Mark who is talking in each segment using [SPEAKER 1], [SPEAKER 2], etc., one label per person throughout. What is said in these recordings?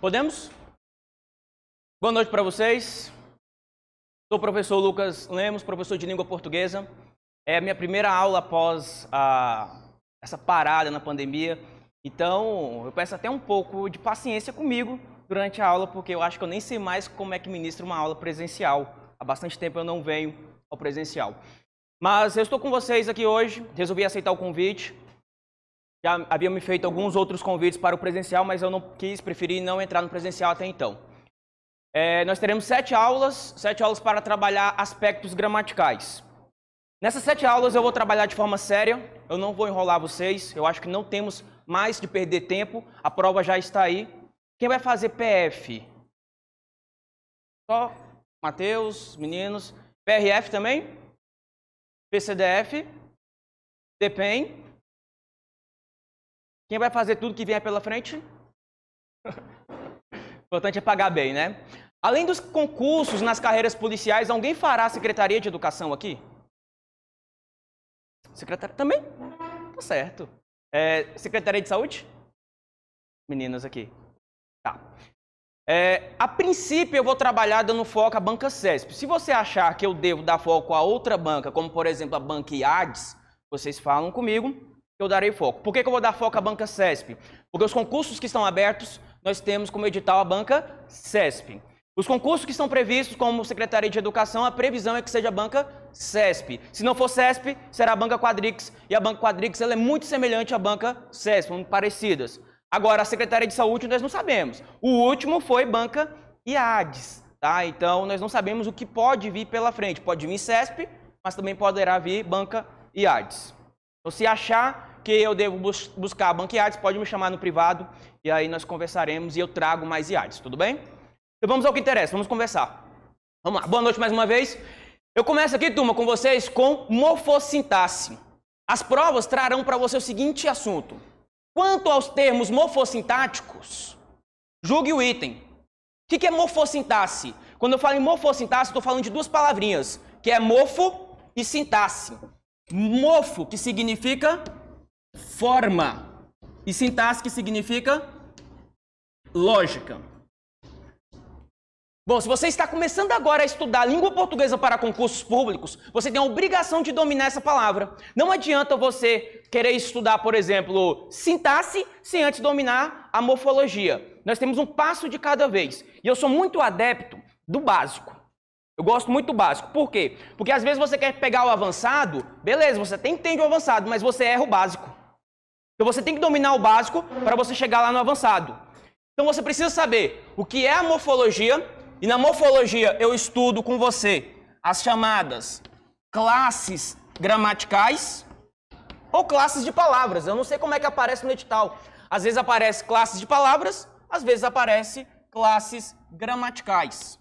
[SPEAKER 1] Podemos?
[SPEAKER 2] Boa noite para vocês. Sou o professor Lucas Lemos, professor de língua portuguesa. É a minha primeira aula após a, essa parada na pandemia. Então, eu peço até um pouco de paciência comigo durante a aula, porque eu acho que eu nem sei mais como é que ministro uma aula presencial. Há bastante tempo eu não venho ao presencial. Mas eu estou com vocês aqui hoje, resolvi aceitar o convite já haviam me feito alguns outros convites para o presencial, mas eu não quis, preferi não entrar no presencial até então. É, nós teremos sete aulas, sete aulas para trabalhar aspectos gramaticais. Nessas sete aulas eu vou trabalhar de forma séria, eu não vou enrolar vocês, eu acho que não temos mais de perder tempo, a prova já está aí. Quem vai fazer PF? Só Matheus, meninos. PRF também?
[SPEAKER 1] PCDF? DPEM? Quem
[SPEAKER 2] vai fazer tudo que vier pela frente? o importante é pagar bem, né? Além dos concursos nas carreiras policiais, alguém fará a Secretaria de Educação aqui? Secretaria também? Tá certo. É, Secretaria de Saúde? Meninas aqui. Tá. É, a princípio, eu vou trabalhar dando foco à banca CESP. Se você achar que eu devo dar foco a outra banca, como por exemplo a banca IADES, vocês falam comigo eu darei foco. Por que, que eu vou dar foco à banca CESP? Porque os concursos que estão abertos, nós temos como edital a banca CESP. Os concursos que estão previstos como Secretaria de Educação, a previsão é que seja a banca CESP. Se não for CESP, será a banca Quadrix. E a banca Quadrix ela é muito semelhante à banca CESP, muito parecidas. Agora, a Secretaria de Saúde nós não sabemos. O último foi banca IADES. Tá? Então, nós não sabemos o que pode vir pela frente. Pode vir CESP, mas também poderá vir banca IADES. Então, se achar, que eu devo bus buscar banqueados, pode me chamar no privado e aí nós conversaremos e eu trago mais IADES, tudo bem? Então vamos ao que interessa, vamos conversar. Vamos lá, boa noite mais uma vez. Eu começo aqui, turma, com vocês com morfossintaxe. As provas trarão para você o seguinte assunto. Quanto aos termos morfossintáticos, julgue o item. O que é morfossintaxe? Quando eu falo em morfossintaxe, estou falando de duas palavrinhas, que é mofo e sintaxe. Mofo, que significa forma. E sintaxe que significa lógica. Bom, se você está começando agora a estudar língua portuguesa para concursos públicos, você tem a obrigação de dominar essa palavra. Não adianta você querer estudar, por exemplo, sintaxe sem antes dominar a morfologia. Nós temos um passo de cada vez. E eu sou muito adepto do básico. Eu gosto muito do básico. Por quê? Porque às vezes você quer pegar o avançado, beleza, você até entende o avançado, mas você erra o básico. Então você tem que dominar o básico para você chegar lá no avançado. Então você precisa saber o que é a morfologia, e na morfologia eu estudo com você as chamadas classes gramaticais ou classes de palavras. Eu não sei como é que aparece no edital. Às vezes aparece classes de palavras, às vezes aparece classes gramaticais.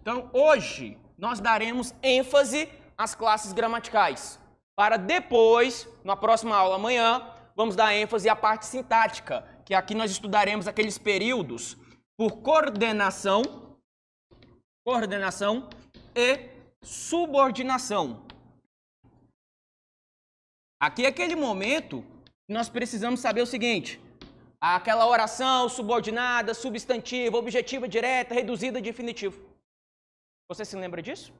[SPEAKER 2] Então, hoje nós daremos ênfase às classes gramaticais. Para depois, na próxima aula amanhã, vamos dar ênfase à parte sintática, que aqui nós estudaremos aqueles períodos por coordenação, coordenação e subordinação. Aqui é aquele momento que nós precisamos saber o seguinte: aquela oração subordinada, substantiva, objetiva direta, reduzida, definitivo. Você se lembra disso?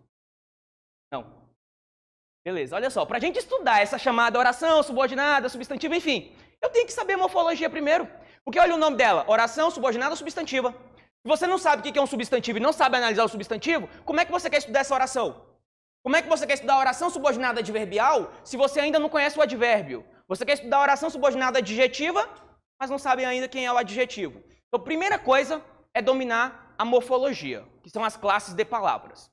[SPEAKER 2] Não. Beleza, olha só, para a gente estudar essa chamada oração, subordinada, substantiva, enfim, eu tenho que saber morfologia primeiro. Porque olha o nome dela, oração, subordinada, substantiva. Se você não sabe o que é um substantivo e não sabe analisar o substantivo, como é que você quer estudar essa oração? Como é que você quer estudar a oração subordinada adverbial se você ainda não conhece o advérbio? Você quer estudar a oração subordinada adjetiva, mas não sabe ainda quem é o adjetivo. Então, a primeira coisa é dominar a morfologia, que são as classes de palavras.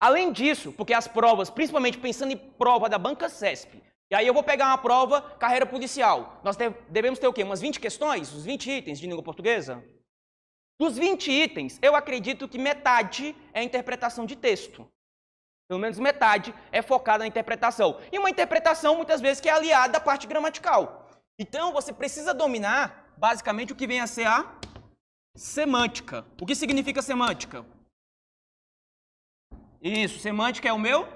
[SPEAKER 2] Além disso, porque as provas, principalmente pensando em prova da banca CESP, e aí eu vou pegar uma prova carreira policial. Nós devemos ter o quê? Umas 20 questões? os 20 itens de língua portuguesa? Dos 20 itens, eu acredito que metade é interpretação de texto. Pelo menos metade é focada na interpretação. E uma interpretação, muitas vezes, que é aliada à parte gramatical. Então, você precisa dominar, basicamente, o que vem a ser a semântica. O que significa semântica? Isso, semântica é o meu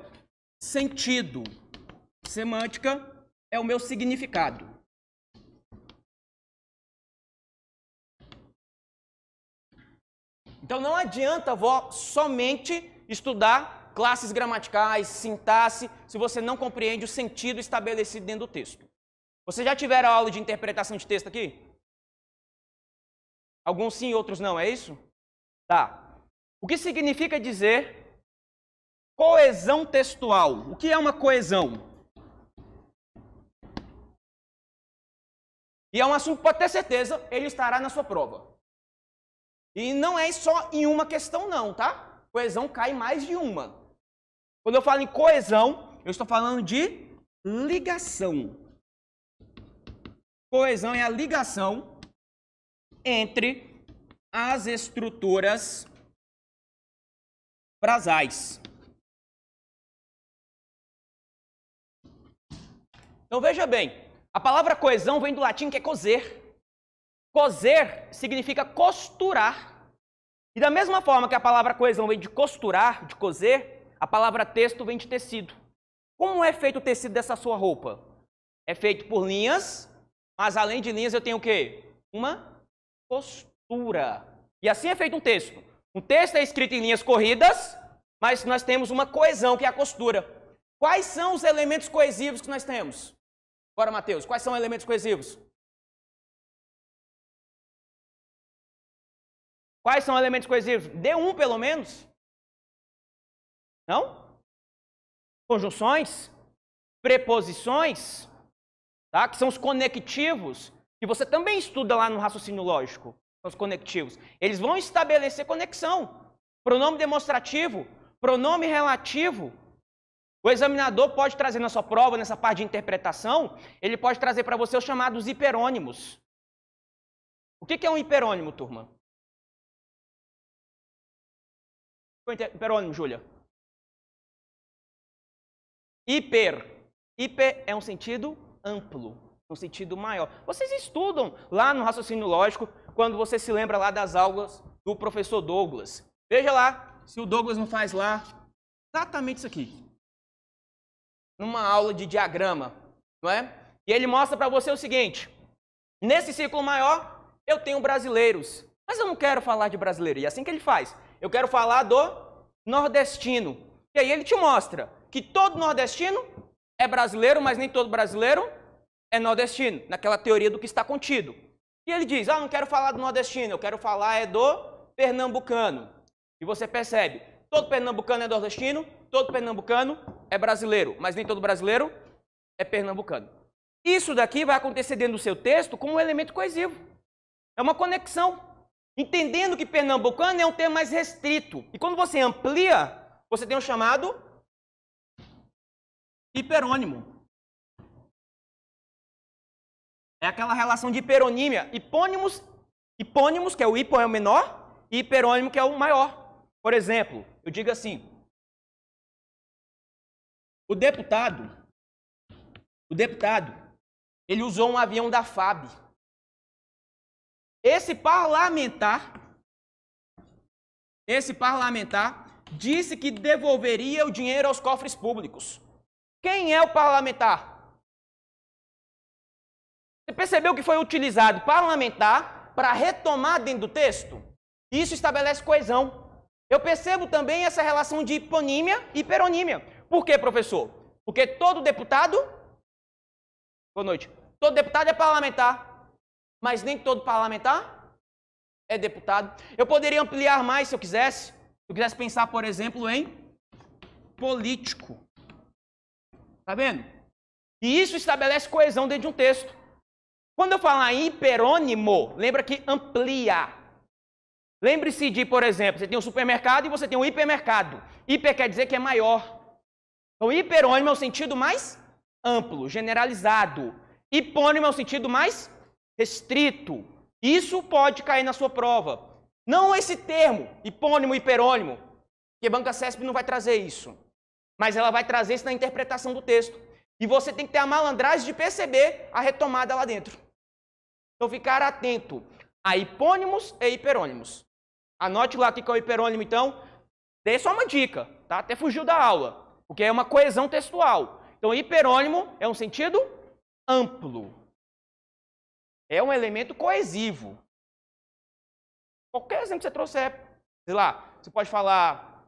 [SPEAKER 2] sentido. Semântica é o meu significado. Então não adianta, vó, somente estudar classes gramaticais, sintaxe, se você não compreende o sentido estabelecido dentro do texto. Vocês já tiveram aula de interpretação de texto aqui? Alguns sim, outros não, é isso? Tá. O que significa dizer coesão textual. O que é uma coesão? E é um assunto que pode ter certeza, ele estará na sua prova. E não é só em uma questão, não, tá? Coesão cai mais de uma. Quando eu falo em coesão, eu estou falando de ligação. Coesão é a ligação entre as estruturas brasais. Então veja bem, a palavra coesão vem do latim que é coser. Coser significa costurar. E da mesma forma que a palavra coesão vem de costurar, de coser, a palavra texto vem de tecido. Como é feito o tecido dessa sua roupa? É feito por linhas, mas além de linhas eu tenho o quê? Uma costura. E assim é feito um texto. Um texto é escrito em linhas corridas, mas nós temos uma coesão, que é a costura. Quais são os elementos coesivos que nós temos? Bora, Matheus. Quais são elementos coesivos?
[SPEAKER 1] Quais são elementos coesivos? Dê um, pelo menos.
[SPEAKER 2] Não? Conjunções, preposições, tá? que são os conectivos, que você também estuda lá no raciocínio lógico. Os conectivos. Eles vão estabelecer conexão. Pronome demonstrativo, pronome relativo, o examinador pode trazer na sua prova, nessa parte de interpretação, ele pode trazer para você os chamados hiperônimos. O que, é um hiperônimo,
[SPEAKER 1] turma? É hiperônimo, Júlia.
[SPEAKER 2] Hiper. Hiper é um sentido amplo, um sentido maior. Vocês estudam lá no raciocínio lógico quando você se lembra lá das aulas do professor Douglas. Veja lá se o Douglas não faz lá exatamente isso aqui numa aula de diagrama, não é? E ele mostra para você o seguinte: nesse círculo maior, eu tenho brasileiros, mas eu não quero falar de brasileiro. E é assim que ele faz. Eu quero falar do nordestino. E aí ele te mostra que todo nordestino é brasileiro, mas nem todo brasileiro é nordestino, naquela teoria do que está contido. E ele diz: "Ah, não quero falar do nordestino, eu quero falar é do pernambucano". E você percebe, todo pernambucano é nordestino, todo pernambucano é brasileiro, mas nem todo brasileiro é pernambucano. Isso daqui vai acontecer dentro do seu texto como um elemento coesivo. É uma conexão. Entendendo que pernambucano é um termo mais restrito. E quando você amplia, você tem o um chamado hiperônimo. É aquela relação de hiperonímia. Hipônimos, hipônimos que é o hipo é o menor, e hiperônimo que é o maior. Por exemplo, eu digo assim, o deputado, o deputado, ele usou um avião da FAB. Esse parlamentar, esse parlamentar disse que devolveria o dinheiro aos cofres públicos. Quem é o parlamentar? Você percebeu que foi utilizado parlamentar para retomar dentro do texto? Isso estabelece coesão. Eu percebo também essa relação de hiponímia e hiperonímia. Por quê, professor? Porque todo deputado. Boa noite. Todo deputado é parlamentar. Mas nem todo parlamentar é deputado. Eu poderia ampliar mais se eu quisesse. Se eu quisesse pensar, por exemplo, em político. Tá vendo? E isso estabelece coesão dentro de um texto. Quando eu falar hiperônimo, lembra que amplia. Lembre-se de, por exemplo, você tem um supermercado e você tem um hipermercado. Hiper quer dizer que é maior. Então, hiperônimo é o sentido mais amplo, generalizado. Hipônimo é o sentido mais restrito. Isso pode cair na sua prova. Não esse termo, hipônimo, hiperônimo, que a Banca CESP não vai trazer isso. Mas ela vai trazer isso na interpretação do texto. E você tem que ter a malandragem de perceber a retomada lá dentro. Então, ficar atento a hipônimos e hiperônimos. Anote lá o que é o hiperônimo, então. Dê só uma dica, tá? Até fugiu da aula porque é uma coesão textual. Então, hiperônimo é um sentido amplo. É um elemento coesivo. Qualquer exemplo que você trouxer, sei lá, você pode falar,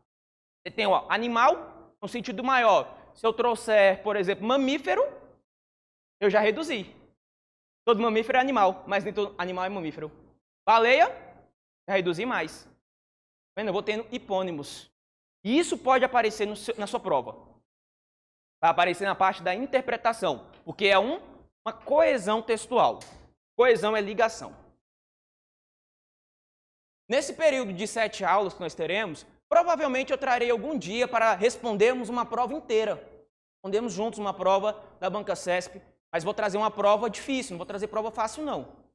[SPEAKER 2] você tem ó, animal, no sentido maior. Se eu trouxer, por exemplo, mamífero, eu já reduzi. Todo mamífero é animal, mas nem todo animal é mamífero. Baleia, já reduzi mais. Tá vendo? Eu vou tendo hipônimos. E isso pode aparecer seu, na sua prova. Vai aparecer na parte da interpretação, porque é um, uma coesão textual. Coesão é ligação. Nesse período de sete aulas que nós teremos, provavelmente eu trarei algum dia para respondermos uma prova inteira. Respondemos juntos uma prova da Banca CESP, mas vou trazer uma prova difícil, não vou trazer prova fácil não. Vou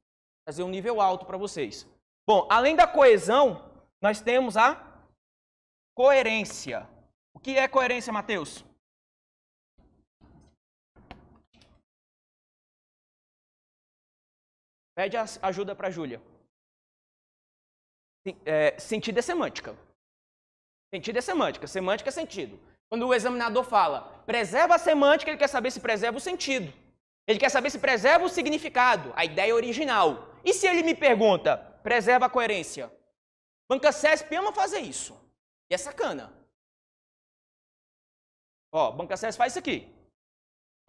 [SPEAKER 2] trazer um nível alto para vocês. Bom, além da coesão, nós temos a coerência. O que é coerência, Mateus?
[SPEAKER 1] Pede ajuda para a Júlia.
[SPEAKER 2] É, sentido é semântica. Sentido é semântica. Semântica é sentido. Quando o examinador fala, preserva a semântica, ele quer saber se preserva o sentido. Ele quer saber se preserva o significado, a ideia original. E se ele me pergunta, preserva a coerência? Banca CESP ama fazer isso. E é sacana. Ó, Banca Acess faz isso aqui.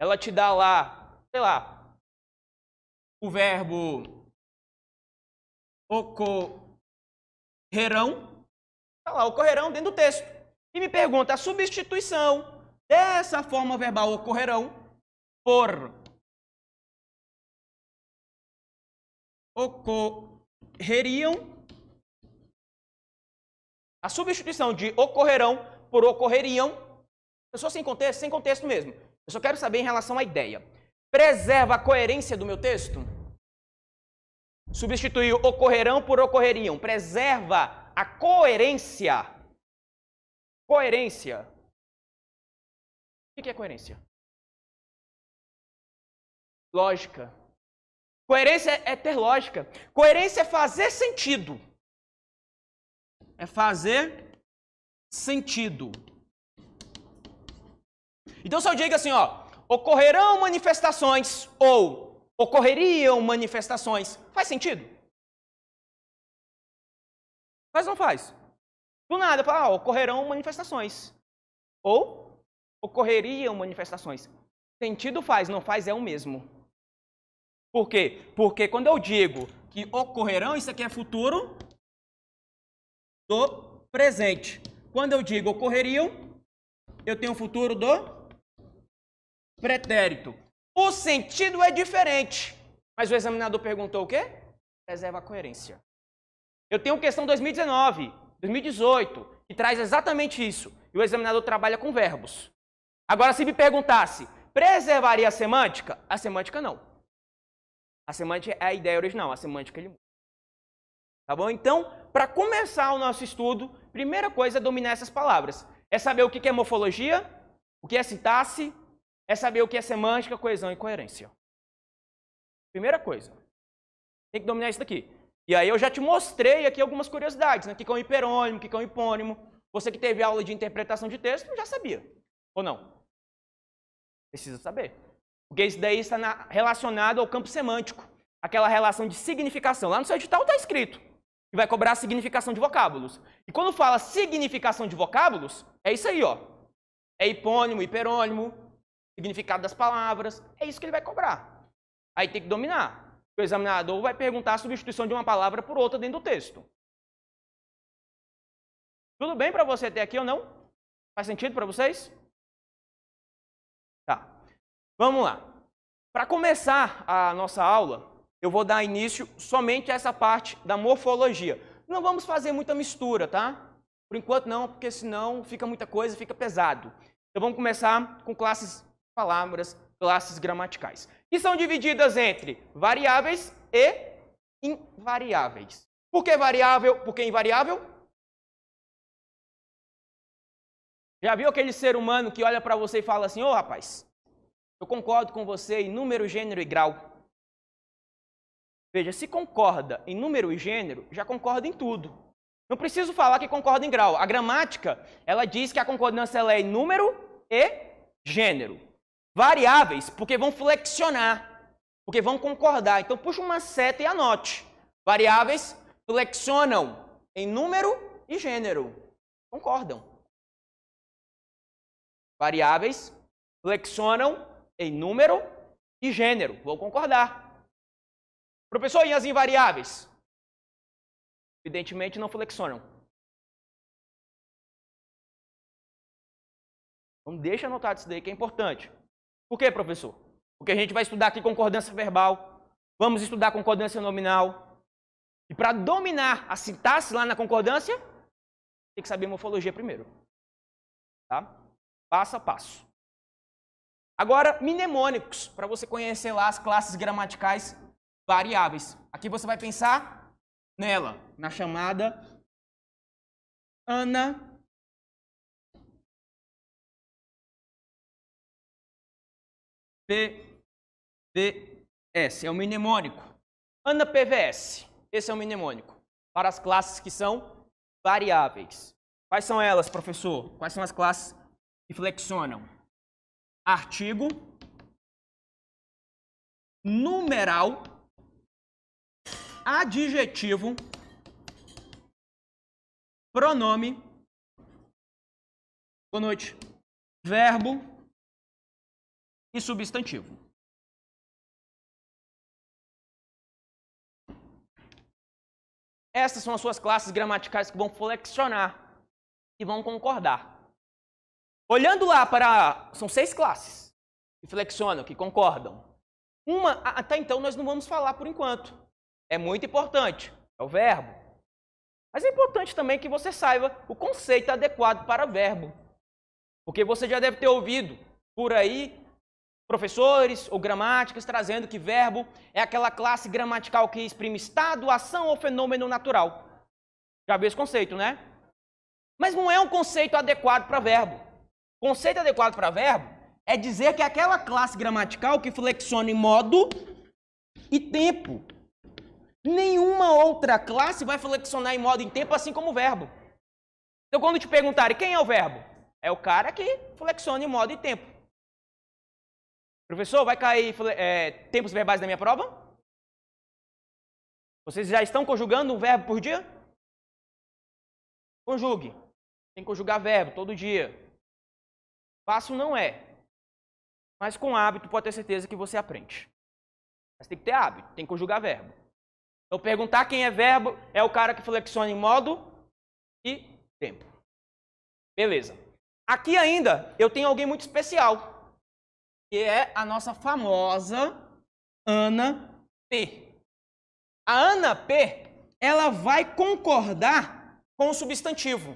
[SPEAKER 2] Ela te dá lá,
[SPEAKER 1] sei lá, o verbo ocorrerão.
[SPEAKER 2] Tá lá, ocorrerão dentro do texto. E me pergunta a substituição dessa forma verbal ocorrerão por
[SPEAKER 1] ocorreriam
[SPEAKER 2] a substituição de ocorrerão por ocorreriam. Pessoa sem contexto? Sem contexto mesmo. Eu só quero saber em relação à ideia. Preserva a coerência do meu texto? Substituir ocorrerão por ocorreriam. Preserva a coerência. Coerência. O que é coerência? Lógica. Coerência é ter lógica. Coerência é fazer sentido é fazer sentido. Então, se eu digo assim, ó, ocorrerão manifestações ou ocorreriam manifestações, faz sentido? Faz ou não faz? Do nada, fala, ah, ocorrerão manifestações. Ou ocorreriam manifestações. Sentido faz, não faz é o mesmo. Por quê? Porque quando eu digo que ocorrerão, isso aqui é futuro do presente. Quando eu digo ocorreriam, eu tenho o futuro do pretérito. O sentido é diferente, mas o examinador perguntou o quê? Preserva a coerência. Eu tenho questão 2019, 2018, que traz exatamente isso. E o examinador trabalha com verbos. Agora, se me perguntasse, preservaria a semântica? A semântica não. A semântica é a ideia original, a semântica ele muda. Tá bom? Então, para começar o nosso estudo, primeira coisa é dominar essas palavras. É saber o que é morfologia, o que é sintaxe, é saber o que é semântica, coesão e coerência. Primeira coisa. Tem que dominar isso daqui. E aí eu já te mostrei aqui algumas curiosidades, né? O que é um hiperônimo, o que é um hipônimo. Você que teve aula de interpretação de texto já sabia, ou não? Precisa saber. Porque isso daí está na, relacionado ao campo semântico. Aquela relação de significação. Lá no seu edital está escrito que vai cobrar a significação de vocábulos. E quando fala significação de vocábulos, é isso aí, ó. É hipônimo, hiperônimo, significado das palavras, é isso que ele vai cobrar. Aí tem que dominar. O examinador vai perguntar a substituição de uma palavra por outra dentro do texto. Tudo bem para você até aqui ou não? Faz sentido para vocês? Tá. Vamos lá. Para começar a nossa aula, eu vou dar início somente a essa parte da morfologia. Não vamos fazer muita mistura, tá? Por enquanto não, porque senão fica muita coisa, fica pesado. Então vamos começar com classes palavras, classes gramaticais, que são divididas entre variáveis e invariáveis. Por que variável? Por que invariável? Já viu aquele ser humano que olha para você e fala assim, ô oh, rapaz, eu concordo com você em número, gênero e grau. Veja, se concorda em número e gênero, já concorda em tudo. Não preciso falar que concorda em grau. A gramática, ela diz que a concordância ela é em número e gênero. Variáveis, porque vão flexionar, porque vão concordar. Então puxa uma seta e anote. Variáveis flexionam em número e gênero. Concordam. Variáveis flexionam em número e gênero. Vou concordar. Professor, e as invariáveis?
[SPEAKER 1] Evidentemente não flexionam.
[SPEAKER 2] Então deixa anotado isso daí que é importante. Por quê, professor? Porque a gente vai estudar aqui concordância verbal, vamos estudar concordância nominal. E para dominar a sintaxe lá na concordância, tem que saber morfologia primeiro. Tá? Passo a passo. Agora, mnemônicos, para você conhecer lá as classes gramaticais variáveis. Aqui você vai pensar nela, na chamada Ana
[SPEAKER 1] PVS.
[SPEAKER 2] É um mnemônico. Ana PVS. Esse é um mnemônico. Para as classes que são variáveis. Quais são elas, professor? Quais são as classes que flexionam? Artigo,
[SPEAKER 1] numeral adjetivo, pronome, boa noite, verbo e substantivo. Essas
[SPEAKER 2] são as suas classes gramaticais que vão flexionar e vão concordar. Olhando lá para. São seis classes que flexionam, que concordam. Uma, até então, nós não vamos falar por enquanto é muito importante, é o verbo. Mas é importante também que você saiba o conceito adequado para verbo. Porque você já deve ter ouvido por aí professores ou gramáticas trazendo que verbo é aquela classe gramatical que exprime estado, ação ou fenômeno natural. Já viu esse conceito, né? Mas não é um conceito adequado para verbo. Conceito adequado para verbo é dizer que é aquela classe gramatical que flexiona em modo e tempo Nenhuma outra classe vai flexionar em modo em tempo assim como o verbo. Então, quando te perguntarem quem é o verbo, é o cara que flexiona em modo e tempo. Professor, vai cair é, tempos verbais na minha prova? Vocês já estão conjugando um verbo por
[SPEAKER 1] dia? Conjugue. Tem que conjugar verbo todo dia.
[SPEAKER 2] Fácil não é. Mas com hábito pode ter certeza que você aprende. Mas tem que ter hábito, tem que conjugar verbo. Eu perguntar quem é verbo é o cara que flexiona em modo e tempo. Beleza. Aqui ainda eu tenho alguém muito especial, que é a nossa famosa Ana P. A Ana P, ela vai concordar com o substantivo.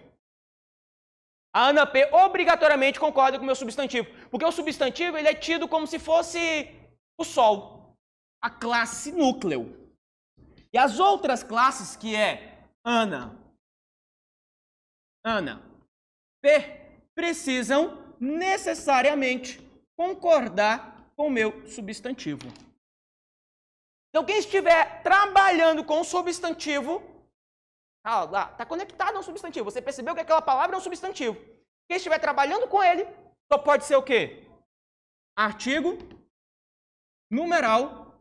[SPEAKER 2] A Ana P obrigatoriamente concorda com o meu substantivo, porque o substantivo ele é tido como se fosse o sol, a classe núcleo. E as outras classes que é Ana, Ana, P, precisam necessariamente concordar com o meu substantivo. Então, quem estiver trabalhando com o substantivo, ah, lá, está conectado a um substantivo. Você percebeu que aquela palavra é um substantivo. Quem estiver trabalhando com ele, só pode ser o quê? Artigo,
[SPEAKER 1] numeral,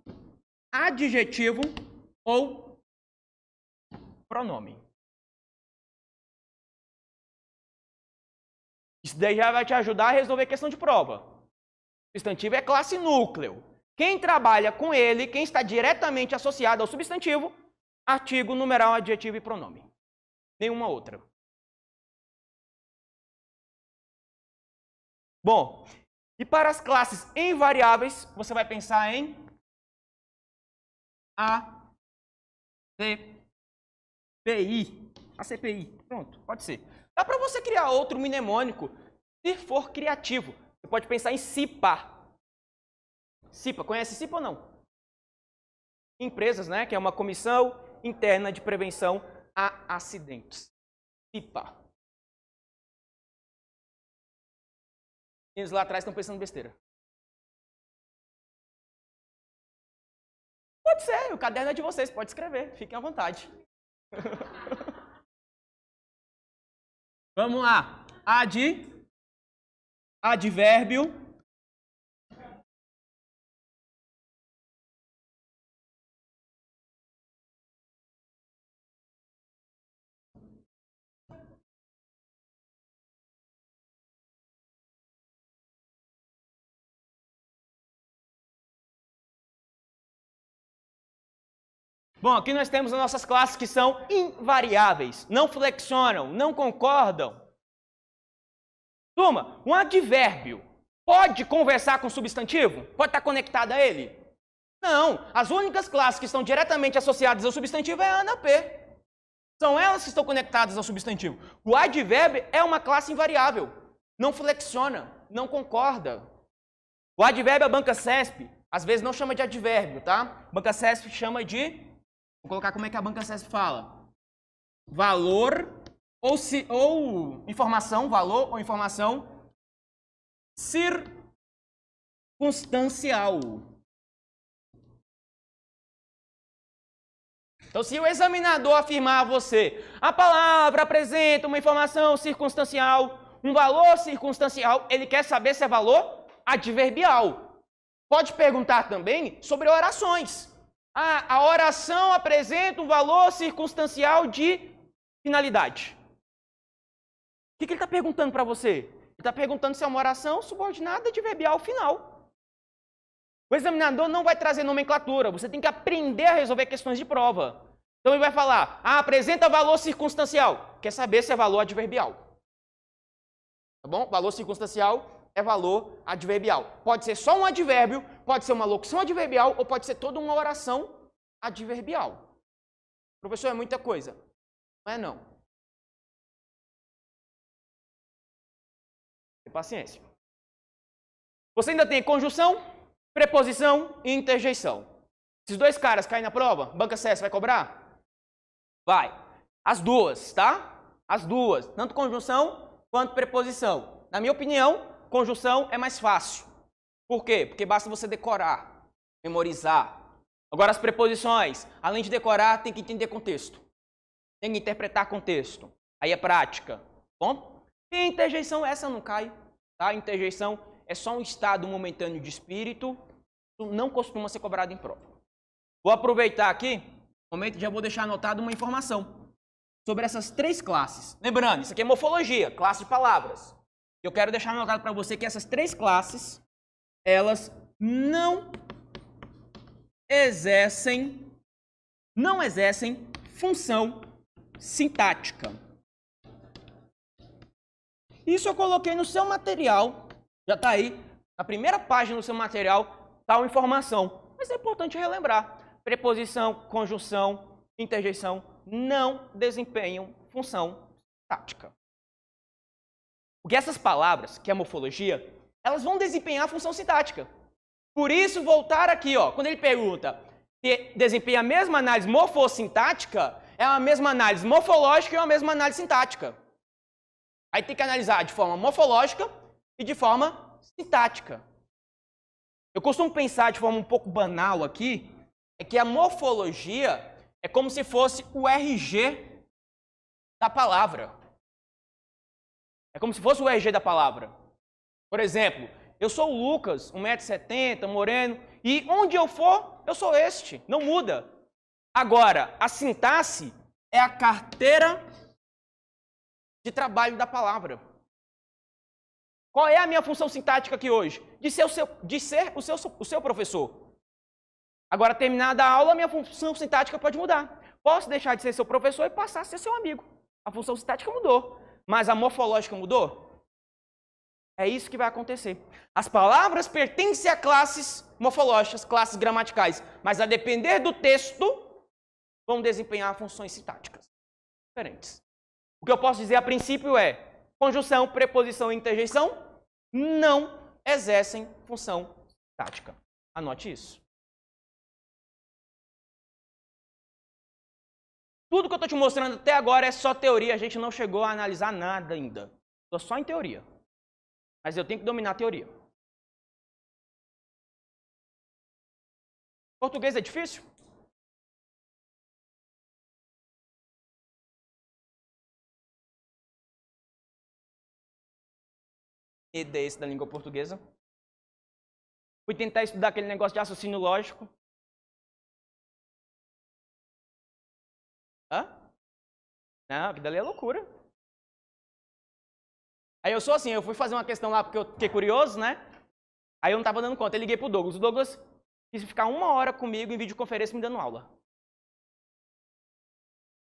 [SPEAKER 1] adjetivo ou pronome. Isso daí
[SPEAKER 2] já vai te ajudar a resolver a questão de prova. Substantivo é classe núcleo. Quem trabalha com ele, quem está diretamente associado ao substantivo, artigo, numeral, adjetivo e pronome. Nenhuma outra.
[SPEAKER 1] Bom, e para as classes invariáveis, você vai pensar em A,
[SPEAKER 2] CPI. A CPI. Pronto, pode ser. Dá para você criar outro mnemônico se for criativo. Você pode pensar em CIPA. CIPA, conhece CIPA ou não? Empresas, né? Que é uma comissão interna de prevenção
[SPEAKER 1] a acidentes. CIPA. Eles lá atrás estão pensando besteira. Pode ser, o caderno é de vocês, pode escrever, fiquem à vontade. Vamos lá. Ad, advérbio Bom, aqui nós temos as nossas classes que são
[SPEAKER 2] invariáveis, não flexionam, não concordam. Turma, um advérbio pode conversar com o substantivo? Pode estar conectado a ele? Não. As únicas classes que estão diretamente associadas ao substantivo é a ANA P. São elas que estão conectadas ao substantivo. O advérbio é uma classe invariável. Não flexiona, não concorda. O advérbio é a banca CESP, às vezes não chama de advérbio, tá? banca CESP chama de Vou colocar como é que a banca CESP fala. Valor ou, se, ou informação, valor ou informação circunstancial. Então, se o examinador afirmar a você, a palavra apresenta uma informação circunstancial, um valor circunstancial, ele quer saber se é valor adverbial. Pode perguntar também sobre orações. Ah, a oração apresenta um valor circunstancial de finalidade. O que, que ele está perguntando para você? Ele está perguntando se é uma oração subordinada de final. O examinador não vai trazer nomenclatura, você tem que aprender a resolver questões de prova. Então ele vai falar: ah, apresenta valor circunstancial. Quer saber se é valor adverbial. Tá bom? Valor circunstancial é valor adverbial. Pode ser só um advérbio, pode ser uma locução adverbial ou pode ser toda uma oração adverbial. Professor, é muita coisa. Não é não. Tem paciência. Você ainda tem conjunção, preposição e interjeição. Esses dois caras caem na prova, banca CS vai cobrar? Vai. As duas, tá? As duas, tanto conjunção quanto preposição. Na minha opinião, Conjunção é mais fácil. Por quê? Porque basta você decorar, memorizar. Agora, as preposições, além de decorar, tem que entender contexto. Tem que interpretar contexto. Aí é prática. Bom? E a interjeição, essa não cai. Tá? A interjeição é só um estado momentâneo de espírito. Não costuma ser cobrado em prova. Vou aproveitar aqui, um momento, já vou deixar anotado uma informação sobre essas três classes. Lembrando, isso aqui é morfologia, classe de palavras. Eu quero deixar anotado para você que essas três classes, elas não exercem não exercem função sintática. Isso eu coloquei no seu material, já está aí, na primeira página do seu material, tal informação. Mas é importante relembrar: preposição, conjunção, interjeição não desempenham função sintática. Porque essas palavras, que é a morfologia, elas vão desempenhar a função sintática. Por isso, voltar aqui, ó, quando ele pergunta se desempenha a mesma análise morfossintática, é a mesma análise morfológica e é a mesma análise sintática. Aí tem que analisar de forma morfológica e de forma sintática. Eu costumo pensar de forma um pouco banal aqui, é que a morfologia é como se fosse o RG da palavra. É como se fosse o RG da palavra. Por exemplo, eu sou o Lucas, 1,70m, moreno, e onde eu for, eu sou este, não muda. Agora, a sintaxe é a carteira de trabalho da palavra. Qual é a minha função sintática aqui hoje? De ser o seu, de ser o seu, o seu professor. Agora, terminada a aula, a minha função sintática pode mudar. Posso deixar de ser seu professor e passar a ser seu amigo. A função sintática mudou mas a morfológica mudou? É isso que vai acontecer. As palavras pertencem a classes morfológicas, classes gramaticais, mas a depender do texto, vão desempenhar funções sintáticas diferentes. O que eu posso dizer a princípio é: conjunção, preposição e interjeição não exercem função sintática. Anote isso.
[SPEAKER 1] Tudo que eu estou te mostrando até agora é só teoria, a gente não chegou a analisar nada ainda. Estou só em teoria. Mas eu tenho que dominar a teoria. Português é difícil? E desse da língua portuguesa. Fui tentar estudar aquele negócio de raciocínio lógico.
[SPEAKER 2] Não, aquilo dali é loucura. Aí eu sou assim, eu fui fazer uma questão lá porque eu fiquei curioso, né? Aí eu não tava dando conta, eu liguei pro Douglas. O Douglas quis ficar uma hora comigo em videoconferência me dando aula.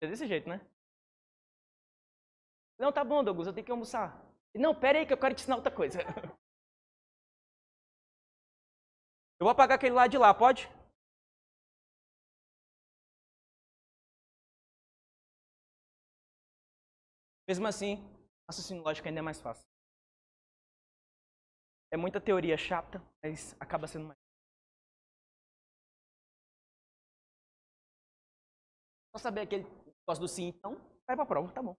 [SPEAKER 2] É desse jeito, né?
[SPEAKER 1] Não, tá bom, Douglas, eu tenho que almoçar. Não, pera aí que eu quero te ensinar outra coisa. Eu vou apagar aquele lá de lá, pode? Mesmo assim, raciocínio lógico ainda é mais fácil. É muita teoria chata, mas acaba sendo mais. Só saber aquele negócio do sim, então, vai pra prova, tá bom.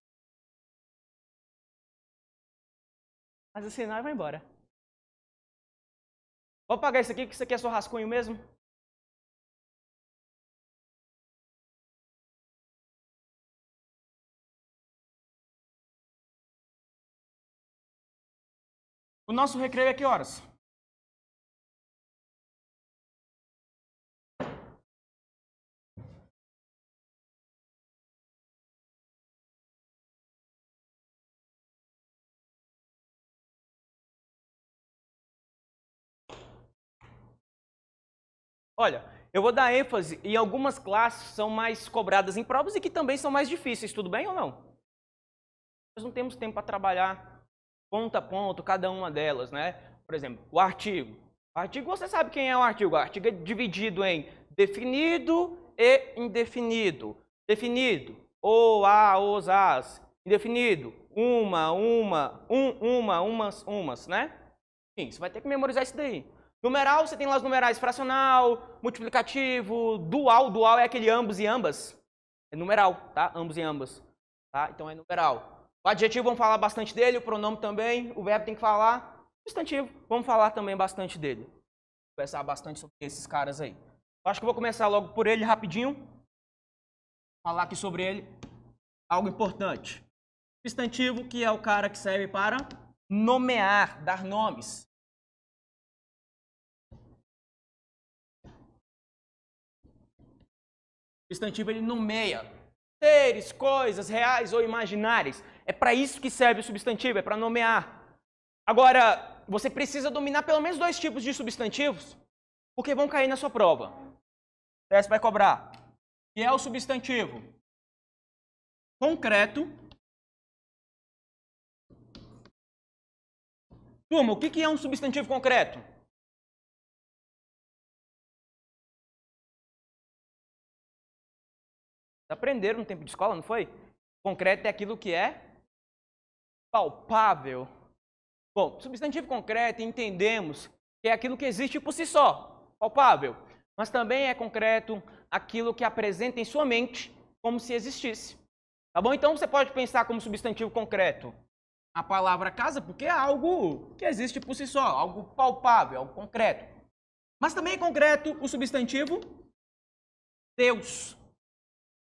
[SPEAKER 1] Mas assinar e vai embora. Vou apagar isso aqui, que isso aqui é só rascunho mesmo? O nosso recreio é que horas?
[SPEAKER 2] Olha, eu vou dar ênfase em algumas classes que são mais cobradas em provas e que também são mais difíceis, tudo bem ou não? Nós não temos tempo para trabalhar ponto a ponto, cada uma delas, né? Por exemplo, o artigo. O artigo, você sabe quem é o artigo. O artigo é dividido em definido e indefinido. Definido, ou, a, os, as. Indefinido, uma, uma, um, uma, umas, umas, né? Enfim, você vai ter que memorizar isso daí. Numeral, você tem lá os numerais fracional, multiplicativo, dual. Dual é aquele ambos e ambas. É numeral, tá? Ambos e ambas. Tá? Então é numeral. O adjetivo vamos falar bastante dele, o pronome também, o verbo tem que falar. O substantivo, vamos falar também bastante dele. Vou conversar bastante sobre esses caras aí. Acho que vou começar logo por ele rapidinho. Falar aqui sobre ele algo importante. Substantivo que é o cara que serve para nomear,
[SPEAKER 1] dar nomes.
[SPEAKER 2] Substantivo ele nomeia seres, coisas reais ou imaginárias. É para isso que serve o substantivo, é para nomear. Agora, você precisa dominar pelo menos dois tipos de substantivos, porque vão cair na sua prova. O teste vai cobrar. Que é o substantivo
[SPEAKER 1] concreto. Turma, o que é um substantivo concreto? Aprenderam no tempo de escola, não foi?
[SPEAKER 2] Concreto é aquilo que é palpável. Bom, substantivo concreto entendemos que é aquilo que existe por si só, palpável, mas também é concreto aquilo que apresenta em sua mente como se existisse. Tá bom? Então você pode pensar como substantivo concreto a palavra casa porque é algo que existe por si só, algo palpável, algo concreto. Mas também é concreto o substantivo Deus.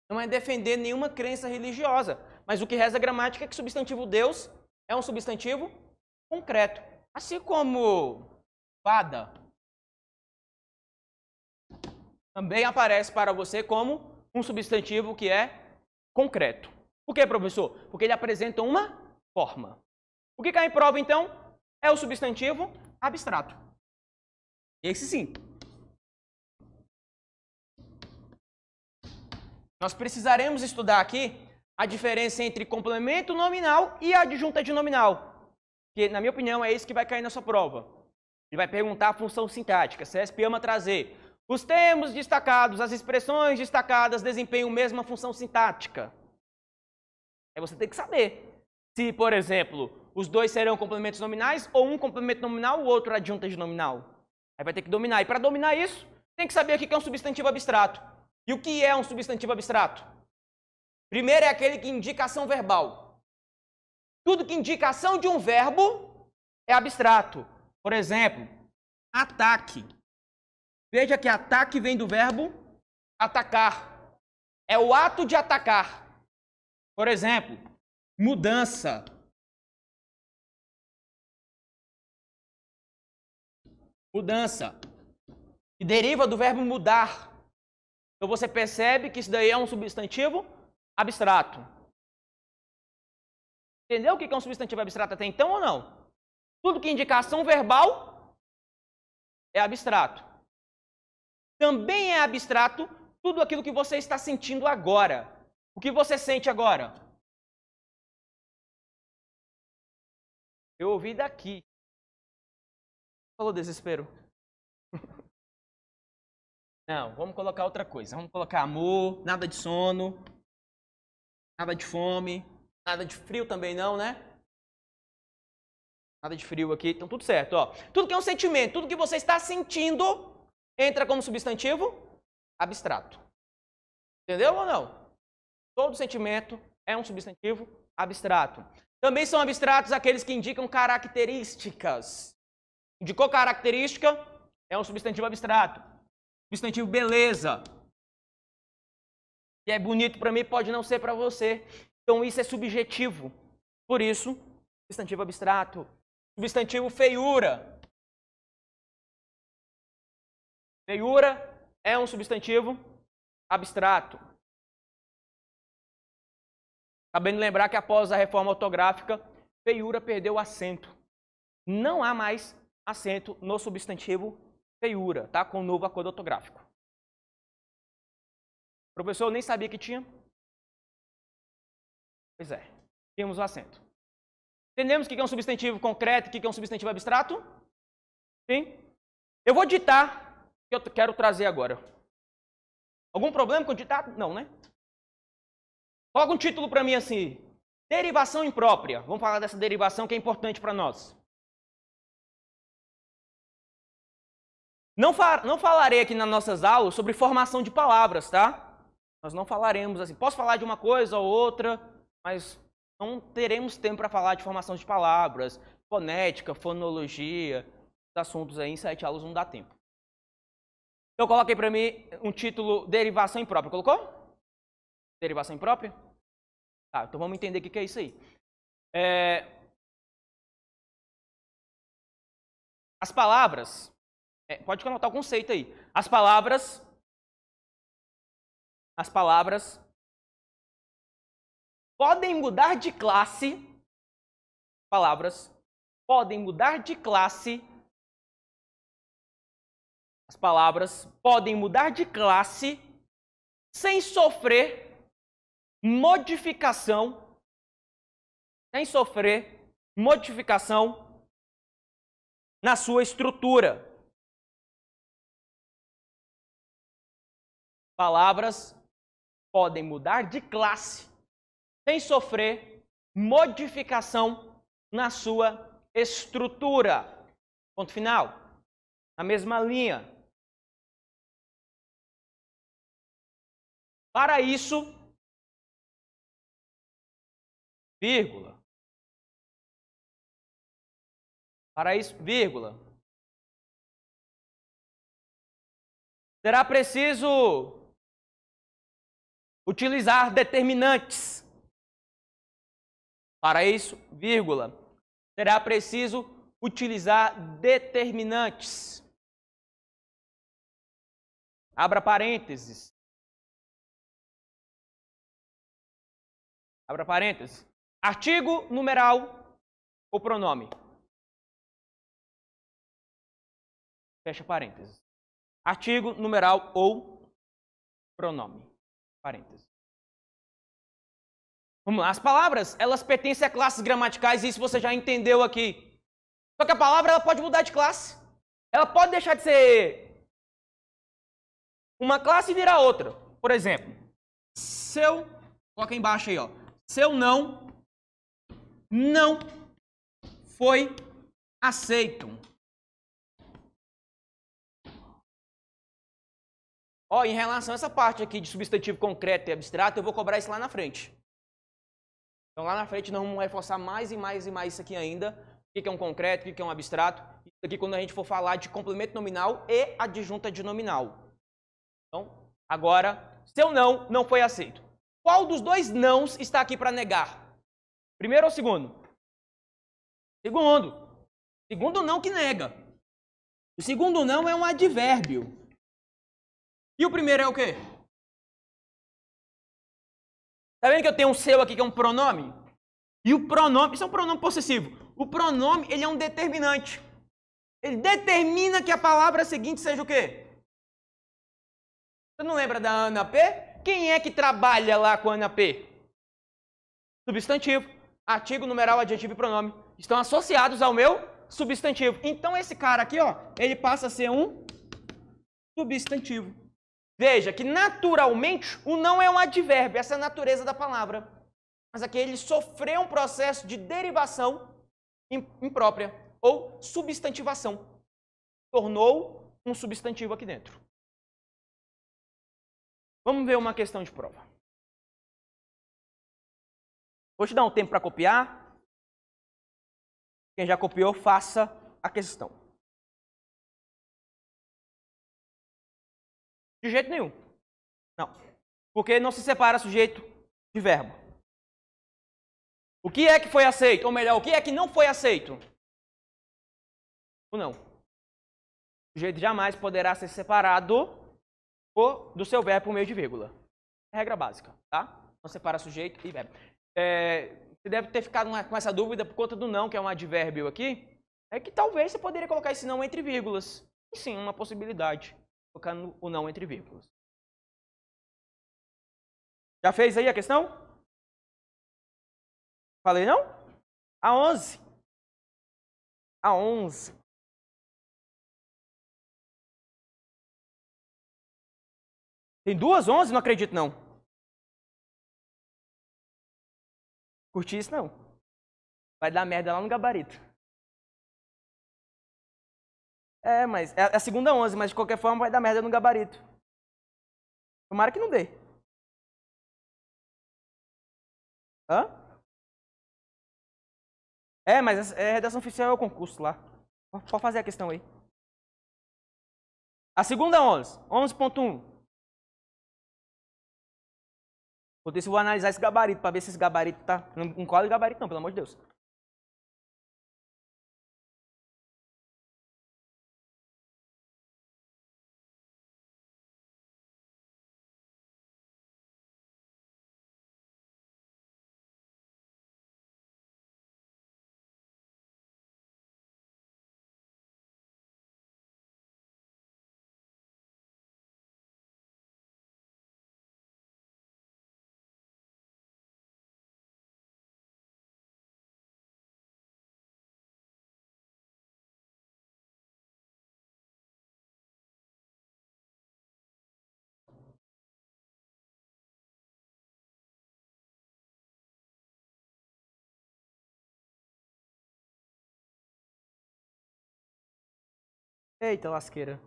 [SPEAKER 2] Não é defender nenhuma crença religiosa mas o que reza a gramática é que substantivo Deus é um substantivo concreto. Assim como fada também aparece para você como um substantivo que é concreto. Por que, professor? Porque ele apresenta uma forma. O que cai em prova, então, é o substantivo abstrato. Esse sim. Nós precisaremos estudar aqui a diferença entre complemento nominal e adjunta nominal, Que, na minha opinião, é isso que vai cair na sua prova. Ele vai perguntar a função sintática. CESP ama trazer os termos destacados, as expressões destacadas desempenham mesma função sintática. Aí você tem que saber se, por exemplo, os dois serão complementos nominais ou um complemento nominal, o outro adjunta nominal. Aí vai ter que dominar. E para dominar isso, tem que saber o que é um substantivo abstrato. E o que é um substantivo abstrato? Primeiro é aquele que indicação verbal. Tudo que indicação de um verbo é abstrato. Por exemplo, ataque. Veja que ataque vem do verbo atacar. É o ato de atacar.
[SPEAKER 1] Por exemplo, mudança.
[SPEAKER 2] Mudança. Que deriva do verbo mudar. Então você percebe que isso daí é um substantivo abstrato. Entendeu o que é um substantivo abstrato até então ou não? Tudo que é indicação verbal é abstrato. Também é abstrato tudo aquilo que você está sentindo agora. O que você sente agora?
[SPEAKER 1] Eu ouvi daqui. Falou desespero.
[SPEAKER 2] Não, vamos colocar outra coisa. Vamos colocar amor, nada de sono. Nada de fome, nada de frio também não, né? Nada de frio aqui, então tudo certo, ó. Tudo que é um sentimento, tudo que você está sentindo entra como substantivo abstrato. Entendeu ou não? Todo sentimento é um substantivo abstrato. Também são abstratos aqueles que indicam características. Indicou característica, é um substantivo abstrato. Substantivo beleza, que é bonito para mim pode não ser para você. Então isso é subjetivo. Por isso, substantivo abstrato, substantivo feiura. Feiura é um substantivo abstrato. Sabendo lembrar que após a reforma ortográfica, feiura perdeu o acento. Não há mais acento no substantivo feiura, tá? Com o novo acordo ortográfico. Professor, eu nem sabia que tinha. Pois é, temos o acento. Entendemos o que é um substantivo concreto e o que é um substantivo abstrato? Sim? Eu vou ditar o que eu quero trazer agora. Algum problema com ditado? Não, né? Coloca um título para mim assim: Derivação imprópria. Vamos falar dessa derivação que é importante para nós. Não, fa não falarei aqui nas nossas aulas sobre formação de palavras, tá? Nós não falaremos assim. Posso falar de uma coisa ou outra, mas não teremos tempo para falar de formação de palavras, fonética, fonologia, assuntos aí em sete aulas não dá tempo. Eu coloquei para mim um título derivação imprópria. Colocou? Derivação imprópria? Tá, então vamos entender o que, é isso aí. É...
[SPEAKER 1] As palavras. É, pode anotar o conceito aí. As palavras as palavras podem mudar de classe. Palavras podem mudar
[SPEAKER 2] de classe. As palavras podem mudar de classe sem sofrer modificação. Sem sofrer modificação
[SPEAKER 1] na sua estrutura.
[SPEAKER 2] Palavras podem mudar de classe sem sofrer modificação na sua estrutura. Ponto final. Na mesma linha.
[SPEAKER 1] Para isso, vírgula. Para isso, vírgula. Será
[SPEAKER 2] preciso Utilizar determinantes.
[SPEAKER 1] Para isso, vírgula,
[SPEAKER 2] será preciso
[SPEAKER 1] utilizar determinantes. Abra parênteses. Abra parênteses. Artigo, numeral ou pronome. Fecha parênteses. Artigo, numeral
[SPEAKER 2] ou pronome. Parênteses. Vamos lá, as palavras, elas pertencem a classes gramaticais, isso você já entendeu aqui. Só que a palavra ela pode mudar de classe. Ela pode deixar de ser uma classe e virar outra. Por exemplo, seu, coloca embaixo aí, ó. Seu não não foi aceito. Ó, em relação a essa parte aqui de substantivo concreto e abstrato, eu vou cobrar isso lá na frente. Então lá na frente nós vamos reforçar mais e mais e mais isso aqui ainda. O que é um concreto, o que é um abstrato. Isso aqui quando a gente for falar de complemento nominal e adjunta de nominal. Então, agora, seu não não foi aceito. Qual dos dois nãos está aqui para negar? Primeiro ou segundo? Segundo.
[SPEAKER 1] Segundo não que nega. O segundo não é um advérbio.
[SPEAKER 2] E o primeiro é o quê? Tá vendo que eu tenho um seu aqui que é um pronome? E o pronome, isso é um pronome possessivo. O pronome, ele é um determinante. Ele determina que a palavra seguinte seja o quê? Você não lembra da Ana P? Quem é que trabalha lá com a Ana P? Substantivo, artigo, numeral, adjetivo e pronome estão associados ao meu substantivo. Então esse cara aqui, ó, ele passa a ser um substantivo. Veja que naturalmente o não é um advérbio, essa é a natureza da palavra. Mas aqui ele sofreu um processo de derivação imprópria ou substantivação. Tornou um substantivo aqui dentro.
[SPEAKER 1] Vamos ver uma questão de prova. Vou te dar um tempo para copiar. Quem já copiou, faça a questão.
[SPEAKER 2] De jeito nenhum. Não. Porque não se separa sujeito de verbo. O que é que foi aceito? Ou melhor, o que é que não foi aceito? O não. O sujeito jamais poderá ser separado do seu verbo por meio de vírgula. regra básica, tá? Não separa sujeito e verbo. É, você deve ter ficado com essa dúvida por conta do não, que é um advérbio aqui. É que talvez você poderia colocar esse não entre vírgulas. sim, uma possibilidade colocando o não entre vírgulas. Já fez aí a questão?
[SPEAKER 1] Falei não? A 11. A 11. Tem duas 11? Não acredito não. Curti isso não. Vai dar merda lá no gabarito. É, mas é a é segunda 11, mas de qualquer forma vai dar merda no gabarito. Tomara que não dê. Hã? É, mas é, redação oficial é o concurso lá. Pode fazer a questão aí. A segunda 11, 11.1. Vou ver se vou analisar esse gabarito para ver se esse gabarito tá. Não com o gabarito, não, pelo amor de Deus. Eita lasqueira.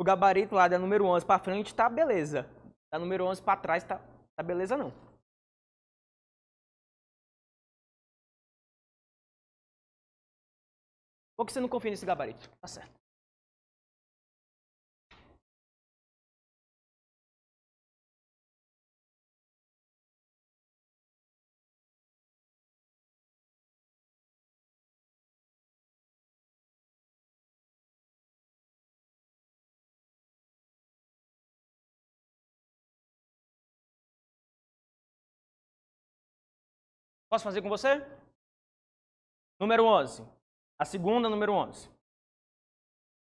[SPEAKER 1] O gabarito lá da número 11 para frente tá beleza. Da número 11 para trás tá, tá beleza não. Por que você não confia nesse gabarito? Tá certo. Posso fazer com você?
[SPEAKER 2] Número 11. A segunda, número 11.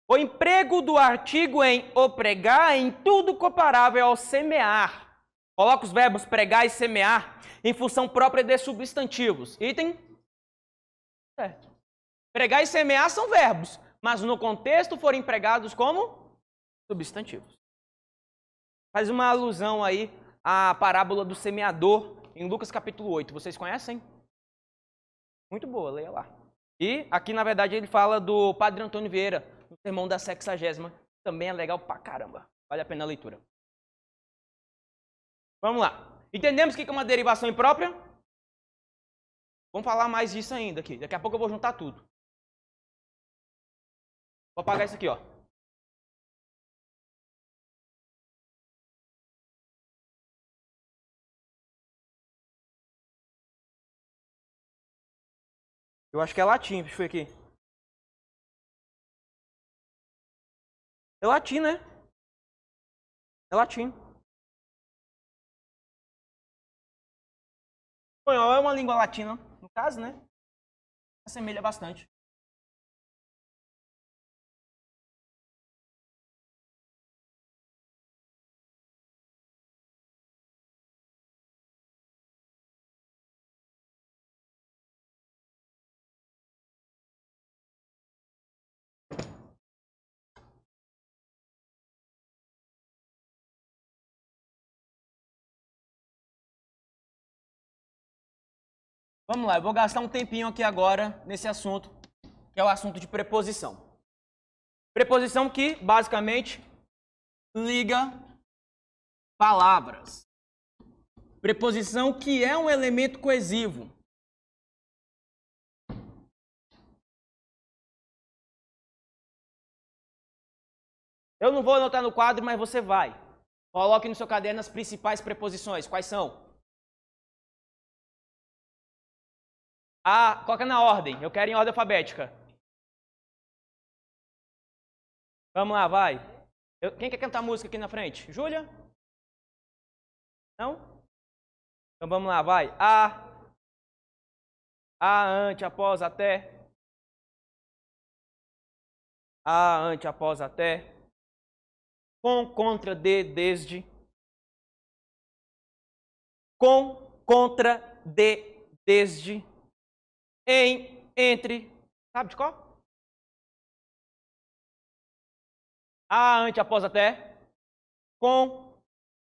[SPEAKER 2] O emprego do artigo em o pregar em tudo comparável ao semear. Coloca os verbos pregar e semear em função própria de substantivos. Item. Certo. Pregar e semear são verbos, mas no contexto foram empregados como substantivos. Faz uma alusão aí à parábola do semeador em Lucas capítulo 8. Vocês conhecem? Muito boa, leia lá. E aqui, na verdade, ele fala do Padre Antônio Vieira, o sermão da sexagésima. Também é legal pra caramba. Vale a pena a leitura. Vamos lá. Entendemos o que é uma derivação imprópria? Vamos falar mais disso ainda aqui. Daqui a
[SPEAKER 1] pouco eu vou juntar tudo. Vou apagar isso aqui, ó. Eu acho que é latim, deixa eu ver aqui. É latim, né? É latim. espanhol é uma língua latina, no caso, né? Assemelha bastante.
[SPEAKER 2] Vamos lá, eu vou gastar um tempinho aqui agora nesse assunto, que é o assunto de preposição. Preposição que, basicamente, liga palavras.
[SPEAKER 1] Preposição que é um elemento coesivo.
[SPEAKER 2] Eu não vou anotar no quadro, mas você vai. Coloque no seu caderno as principais preposições. Quais são? Ah, coloca na ordem. Eu
[SPEAKER 1] quero em ordem alfabética. Vamos lá, vai. Eu, quem quer cantar música aqui na frente? Júlia? Não? Então vamos lá, vai. A. A, ante, após, até. A, ante, após, até. Com, contra, de, desde. Com, contra, de, desde em, entre. Sabe de qual? A, ante, após, até. Com,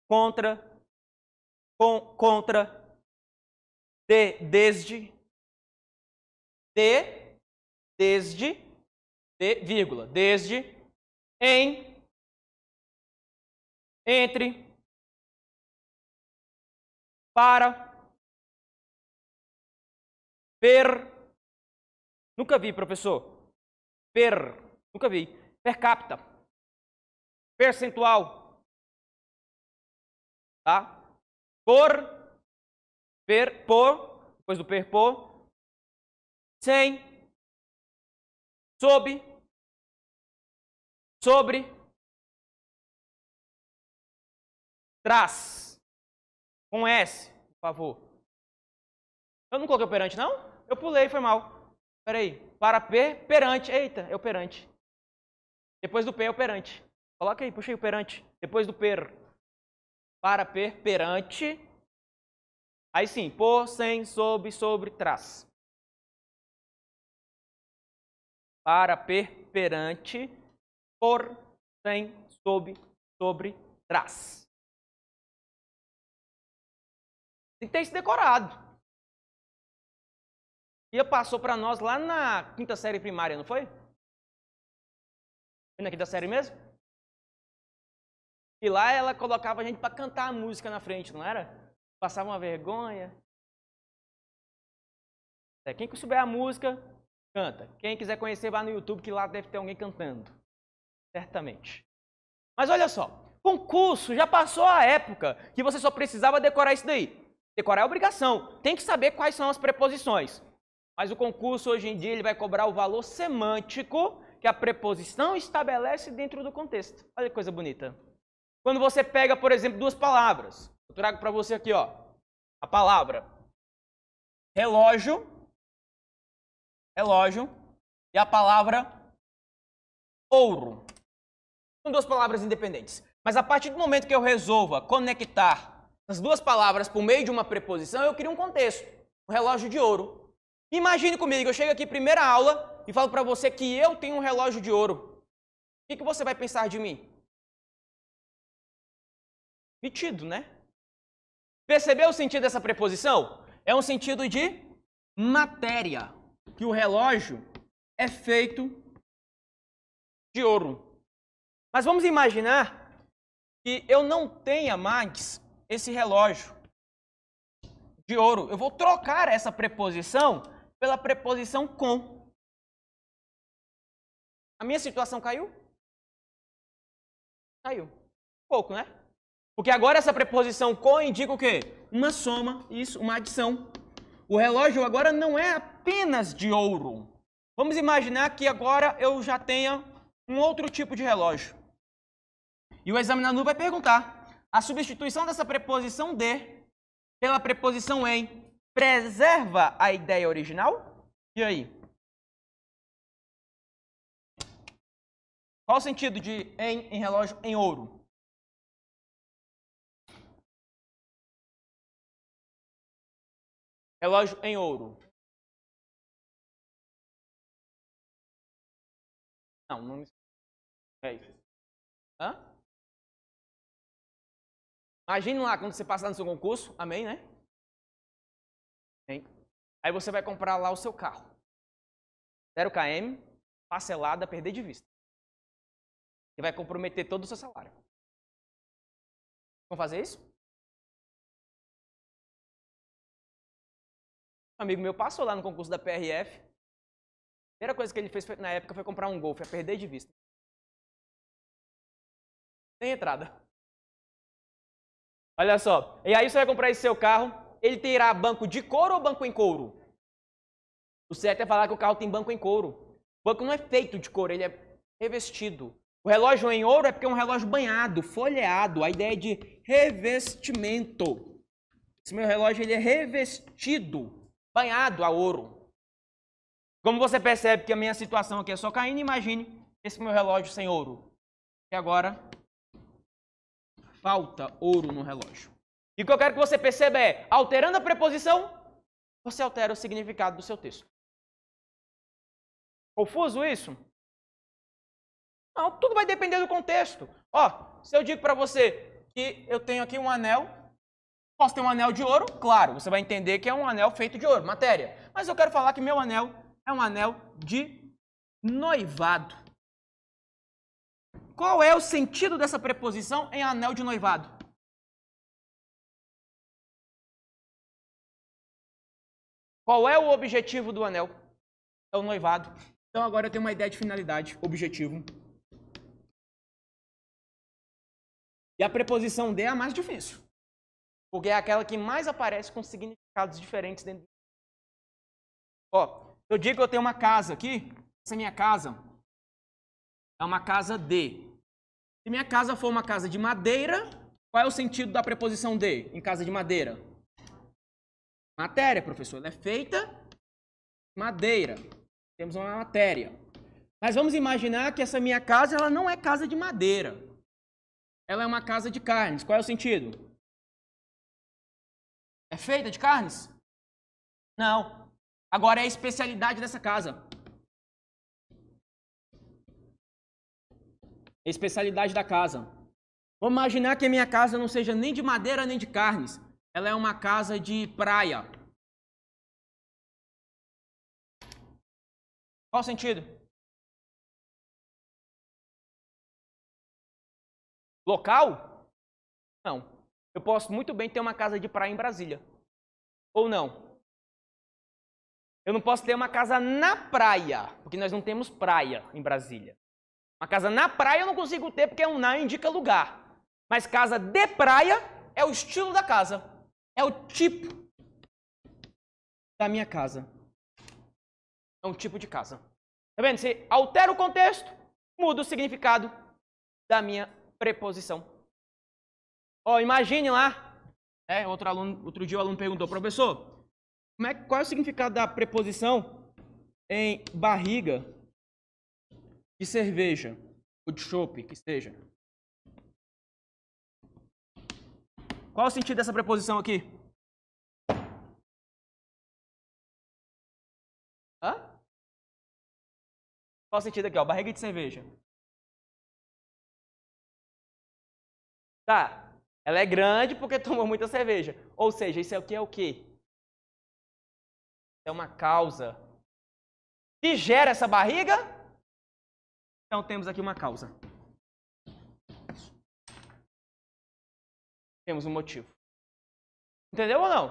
[SPEAKER 1] contra, com, contra. De, desde. De, desde. De, vírgula. Desde, em, entre, para, per. Nunca vi, professor. Per. Nunca vi. Per capita. Percentual. Tá? Por. Per. Por. Depois do per, por. Sem. Sob. Sobre. Traz. Com S,
[SPEAKER 2] por favor. Eu não coloquei o não? Eu pulei, foi mal. Peraí. Para P, perante. Eita, é o perante. Depois do P é o perante. Coloca aí, puxa aí o perante. Depois do per. Para P, perante. Aí sim, por, sem, sob, sobre, trás.
[SPEAKER 1] Para P, perante. Por, sem, sob, sobre, trás. Tem que ter isso decorado. E passou para nós lá
[SPEAKER 2] na quinta série primária, não foi? Foi na quinta série mesmo? E lá ela colocava a gente para cantar a música na frente, não era? Passava uma vergonha. É, quem souber a música, canta. Quem quiser conhecer, vá no YouTube, que lá deve ter alguém cantando. Certamente. Mas olha só, concurso, já passou a época que você só precisava decorar isso daí. Decorar é obrigação, tem que saber quais são as preposições. Mas o concurso hoje em dia ele vai cobrar o valor semântico que a preposição estabelece dentro do contexto. Olha que coisa bonita. Quando você pega, por exemplo, duas palavras. Eu trago para você aqui, ó. A palavra relógio relógio e a palavra ouro. São duas palavras independentes. Mas a partir do momento que eu resolva conectar as duas palavras por meio de uma preposição, eu crio um contexto. Um relógio de ouro. Imagine comigo, eu chego aqui primeira aula e falo para você que eu tenho um relógio de ouro. O que, que você vai pensar de mim? Metido, né? Percebeu o sentido dessa preposição? É um sentido de matéria, que o relógio é feito de ouro. Mas vamos imaginar que eu não tenha mais esse relógio de ouro. Eu vou trocar essa preposição pela preposição com.
[SPEAKER 1] A minha situação caiu?
[SPEAKER 2] Caiu. Pouco, né? Porque agora essa preposição com indica o quê? Uma soma, isso, uma adição. O relógio agora não é apenas de ouro. Vamos imaginar que agora eu já tenha um outro tipo de relógio. E o examinador vai perguntar a substituição dessa preposição de pela preposição em preserva a ideia original? E aí? Qual o sentido de em, em
[SPEAKER 1] relógio em ouro? Relógio em ouro. Não, não é isso. Hã? Imagina lá quando você passar no seu concurso, amém, né? Hein? Aí você vai comprar lá o seu carro. 0 km, parcelada, perder de vista. E vai comprometer todo o seu salário. Vamos fazer isso? Um amigo meu passou lá no concurso da PRF. A primeira coisa que ele fez na época foi comprar um Golf, é perder de vista.
[SPEAKER 2] Sem entrada. Olha só. E aí você vai comprar esse seu carro, ele terá banco de couro ou banco em couro? O certo é falar que o carro tem banco em couro. O banco não é feito de couro, ele é revestido. O relógio em ouro é porque é um relógio banhado, folheado, a ideia é de revestimento. Esse meu relógio ele é revestido, banhado a ouro. Como você percebe que a minha situação aqui é só caindo, imagine esse meu relógio sem ouro. E agora falta ouro no relógio. E o que eu quero que você perceba é, alterando a preposição, você altera o significado do seu texto. Confuso isso? Não, tudo vai depender do contexto. Ó, se eu digo para você que eu tenho aqui um anel, posso ter um anel de ouro? Claro, você vai entender que é um anel feito de ouro, matéria. Mas eu quero falar que meu anel é um anel de noivado. Qual é o
[SPEAKER 1] sentido dessa preposição em anel de noivado? Qual é o objetivo do anel? É o
[SPEAKER 2] noivado. Então agora eu tenho uma ideia de finalidade, objetivo. E a preposição de é a mais difícil. Porque é aquela que mais aparece com significados diferentes dentro. Ó, eu digo que eu tenho uma casa aqui, essa minha casa é uma casa de. Se minha casa for uma casa de madeira, qual é o sentido da preposição de em casa de madeira? Matéria, professor, ela é feita madeira. Temos uma matéria. Mas vamos imaginar que essa minha casa ela não é casa de madeira. Ela é uma casa de carnes. Qual é o sentido?
[SPEAKER 1] É feita de carnes? Não. Agora é a especialidade dessa casa.
[SPEAKER 2] É a especialidade da casa. Vamos imaginar que a minha casa não seja nem de madeira nem de carnes. Ela é uma casa de praia. Qual o sentido? Local? Não. Eu posso muito bem ter uma casa de praia em Brasília. Ou não? Eu não posso ter uma casa na praia, porque nós não temos praia em Brasília. Uma casa na praia eu não consigo ter, porque é um na indica lugar. Mas casa de praia é o estilo da casa. É o tipo da minha casa. É um tipo de casa. Tá vendo? Você altera o contexto, muda o significado da minha preposição. Ó, oh, imagine lá. É, outro aluno, outro dia o aluno perguntou, professor, como é, qual é o significado da preposição em barriga de cerveja ou de chope, que seja? Qual o sentido dessa preposição aqui?
[SPEAKER 1] Hã? Qual o sentido aqui, ó? Barriga de cerveja. Tá. Ela é grande porque tomou muita cerveja. Ou seja, isso aqui é, é o quê? É uma causa. Que gera essa barriga? Então temos aqui uma causa. temos um motivo. Entendeu ou não?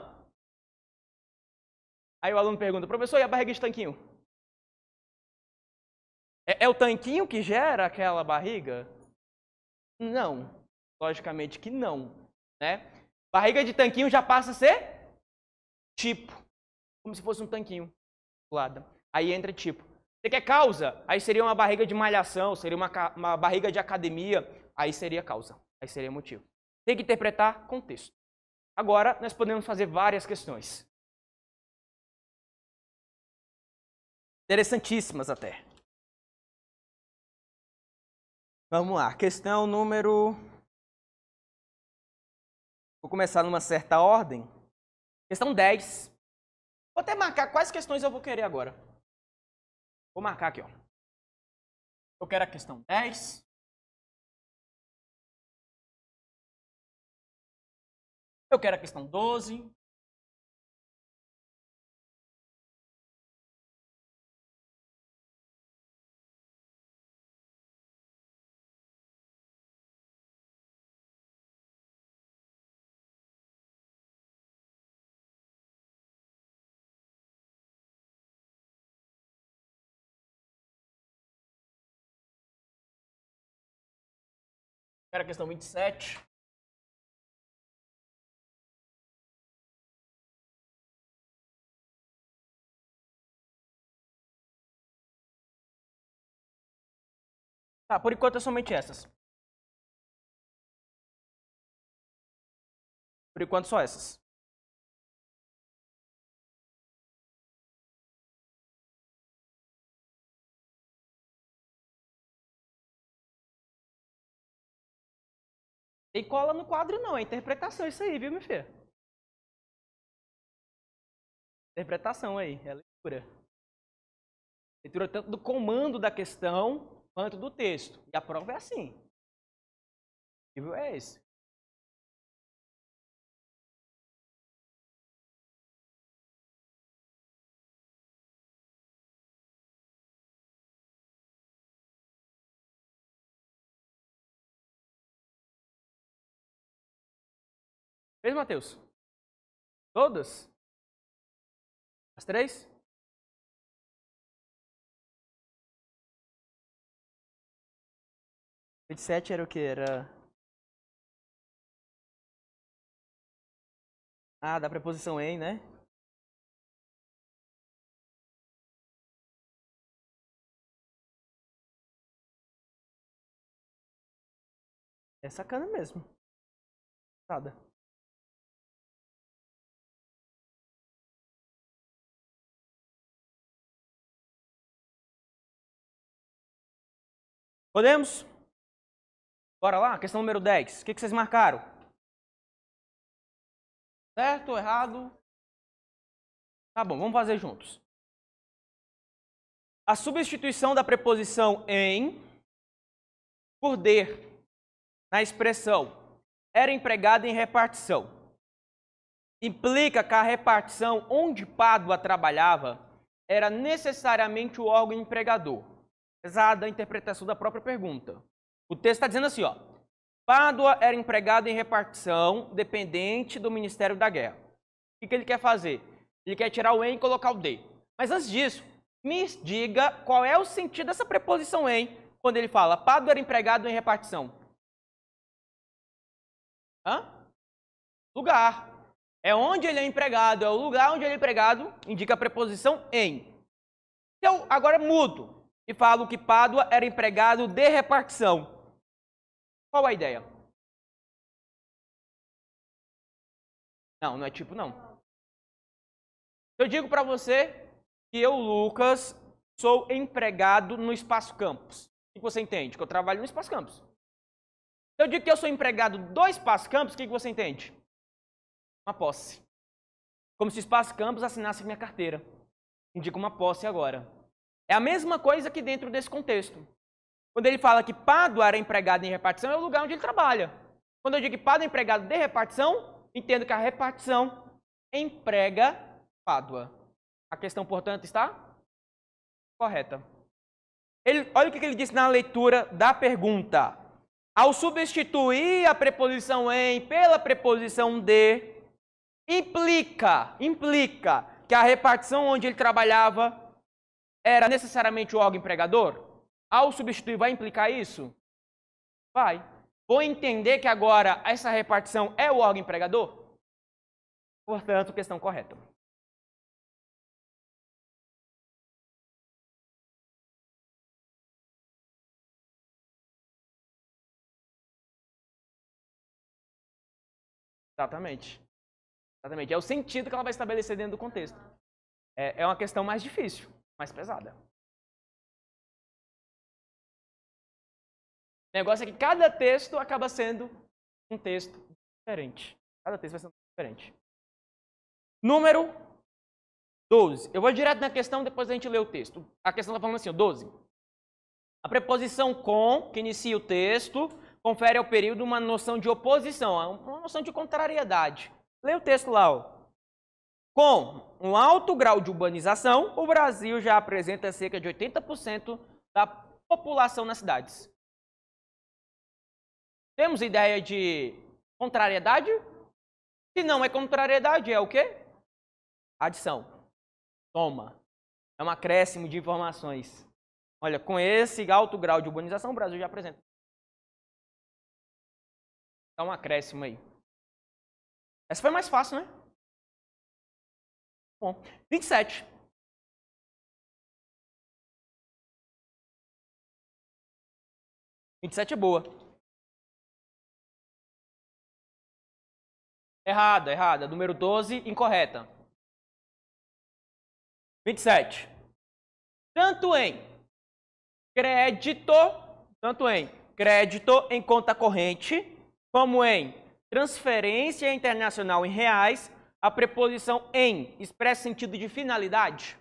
[SPEAKER 1] Aí o aluno pergunta, professor, e a barriga de tanquinho?
[SPEAKER 2] É, é o tanquinho que gera aquela barriga? Não. Logicamente que não. Né? Barriga de tanquinho já passa a ser tipo. Como se fosse um tanquinho. Lado. Aí entra tipo. Você quer causa? Aí seria uma barriga de malhação, seria uma, uma barriga de academia. Aí seria causa. Aí seria motivo. Tem que interpretar contexto. Agora, nós podemos fazer várias questões.
[SPEAKER 1] Interessantíssimas até. Vamos lá, questão número. Vou começar numa certa ordem. Questão 10. Vou até marcar quais questões eu vou querer agora. Vou marcar aqui, ó. Eu quero a questão 10, Eu quero a questão 12. Quero a questão 27. Tá, por enquanto é somente essas. Por enquanto só essas. Tem cola no quadro não, é interpretação isso aí, viu, meu filho? Interpretação aí, é leitura. Leitura tanto do comando da questão, antes do texto. E a prova é assim. O nível é esse. Fez, Matheus? Todas? As três? sete era o que? Era. Ah, da preposição em, né? É sacana mesmo. Nada. Podemos? Bora lá, questão número 10. O que, vocês marcaram? Certo, errado? Tá bom, vamos fazer juntos.
[SPEAKER 2] A substituição da preposição em por de na expressão era empregada em repartição. Implica que a repartição onde Pádua trabalhava era necessariamente o órgão empregador. Apesar da interpretação da própria pergunta. O texto está dizendo assim, ó. Pádua era empregado em repartição, dependente do Ministério da Guerra. O que, que ele quer fazer? Ele quer tirar o em e colocar o de. Mas antes disso, me diga qual é o sentido dessa preposição em, quando ele fala Pádua era empregado em repartição. Hã? Lugar. É onde ele é empregado, é o lugar onde ele é empregado, indica a preposição em. Então, eu agora mudo e falo que Pádua era empregado de repartição.
[SPEAKER 1] Qual a ideia? Não, não é tipo não.
[SPEAKER 2] Eu digo para você que eu, Lucas, sou empregado no espaço Campos. O que você entende? Que eu trabalho no espaço Campos? Eu digo que eu sou empregado do espaço Campos. o que você entende? Uma posse. Como se o espaço Campos assinasse minha carteira. Indico uma posse agora. É a mesma coisa que dentro desse contexto. Quando ele fala que Pádua era empregado em repartição, é o lugar onde ele trabalha. Quando eu digo que Pado é empregado de repartição, entendo que a repartição emprega Pádua. A questão, portanto, está correta. Ele, olha o que ele disse na leitura da pergunta. Ao substituir a preposição em pela preposição de, implica, implica que a repartição onde ele trabalhava era necessariamente o órgão empregador? ao substituir, vai implicar isso? Vai. Vou entender que agora essa repartição é o órgão empregador? Portanto,
[SPEAKER 1] questão correta. Exatamente. Exatamente. É o sentido que ela vai estabelecer dentro do contexto. É, é uma questão mais difícil, mais pesada. O negócio é que cada texto
[SPEAKER 2] acaba sendo um texto diferente. Cada texto vai sendo diferente. Número 12. Eu vou direto na questão, depois a gente lê o texto. A questão está falando assim, 12. A preposição com, que inicia o texto, confere ao período uma noção de oposição, uma noção de contrariedade. Lê o texto lá, ó. Com um alto grau de urbanização, o Brasil já apresenta cerca de 80% da população nas cidades. Temos ideia de contrariedade? Se não é contrariedade, é o quê? Adição. Toma. É um acréscimo de informações. Olha, com esse alto grau de urbanização, o Brasil já apresenta.
[SPEAKER 1] Dá um acréscimo aí. Essa foi mais fácil, né? Bom, 27. Vinte e sete é boa. Errada, errada. Número 12, incorreta. 27. Tanto
[SPEAKER 2] em crédito, tanto em crédito em conta corrente, como em transferência internacional em reais, a preposição em expressa sentido de finalidade?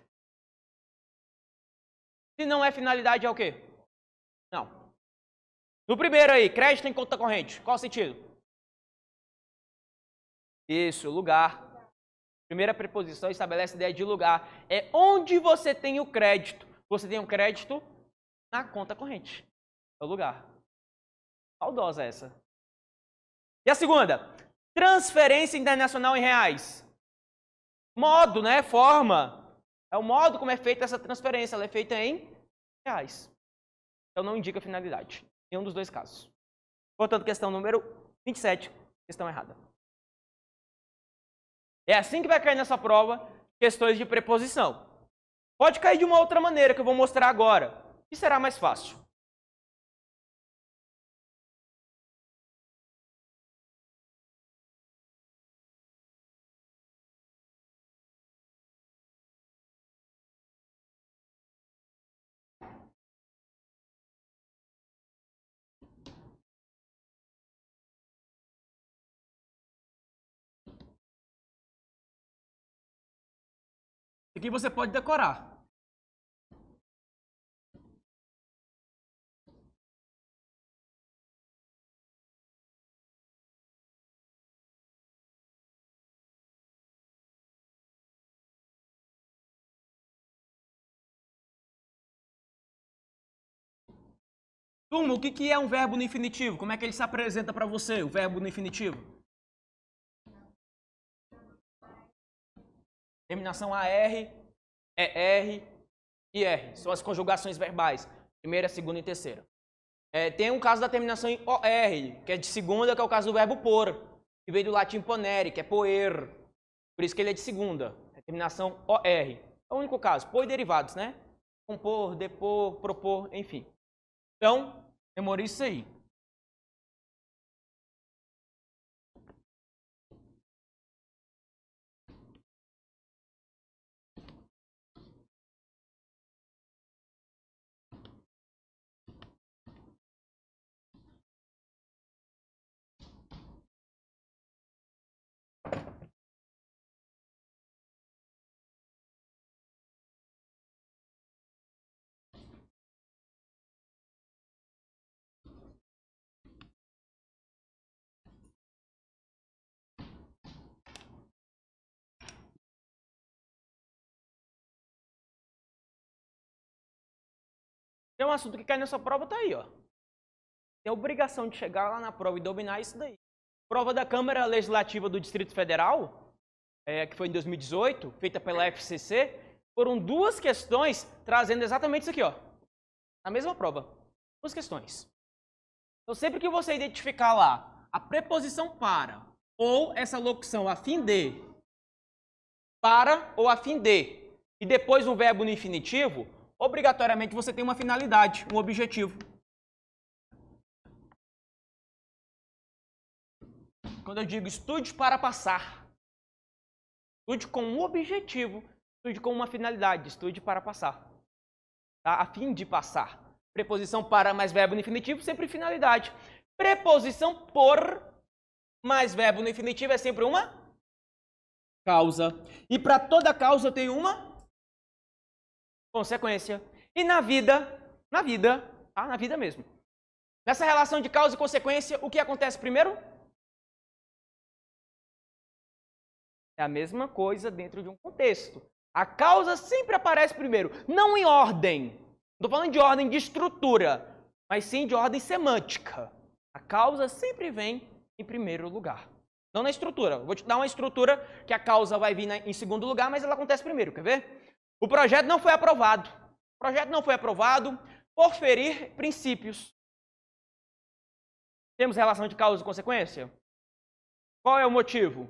[SPEAKER 2] Se não é finalidade, é o quê? Não. No primeiro aí, crédito em conta corrente, qual o sentido? Isso, lugar. Primeira preposição estabelece a ideia de lugar. É onde você tem o crédito. Você tem o um crédito na conta corrente. É o lugar. Saudosa essa. E a segunda, transferência internacional em reais. Modo, né? Forma. É o modo como é feita essa transferência. Ela é feita em reais. Então não indica finalidade. Em um dos dois casos. Portanto, questão número 27, questão errada. É assim que vai cair nessa prova questões de preposição. Pode cair de uma outra maneira que eu vou mostrar agora, que será mais fácil.
[SPEAKER 1] e que você pode decorar. Turma, o que é um verbo no infinitivo? Como é que ele se apresenta para você, o verbo no infinitivo?
[SPEAKER 2] Terminação AR, ER e R. São as conjugações verbais. Primeira, segunda e terceira. É, tem um caso da terminação em OR, que é de segunda, que é o caso do verbo por, que veio do latim ponere, que é poer. Por isso que ele é de segunda. É terminação OR. É o único caso. Por e derivados, né? Compor, depor, propor, enfim. Então, memorize isso aí. É um assunto que cai nessa prova, tá aí, ó. Tem obrigação de chegar lá na prova e dominar isso daí. Prova da Câmara Legislativa do Distrito Federal, é, que foi em 2018, feita pela FCC, foram duas questões trazendo exatamente isso aqui, ó. Na mesma prova. Duas questões. Então, sempre que você identificar lá a preposição para ou essa locução a fim de, para ou a fim de, e depois um verbo no infinitivo, obrigatoriamente você tem uma finalidade, um objetivo. Quando eu digo estude para passar, estude com um objetivo, estude com uma finalidade, estude para passar. Tá? A fim de passar. Preposição para mais verbo no infinitivo, sempre finalidade. Preposição por mais verbo no infinitivo é sempre uma causa. E para toda causa tem uma consequência. E na vida, na vida, tá? na vida mesmo. Nessa relação de causa e consequência, o que acontece primeiro? É a mesma coisa dentro de um contexto. A causa sempre aparece primeiro, não em ordem. Não estou falando de ordem de estrutura, mas sim de ordem semântica. A causa sempre vem em primeiro lugar. Não na estrutura. Vou te dar uma estrutura que a causa vai vir em segundo lugar, mas ela acontece primeiro. Quer ver? O projeto não foi aprovado. O projeto não foi aprovado por ferir princípios. Temos relação de causa e consequência? Qual é o motivo?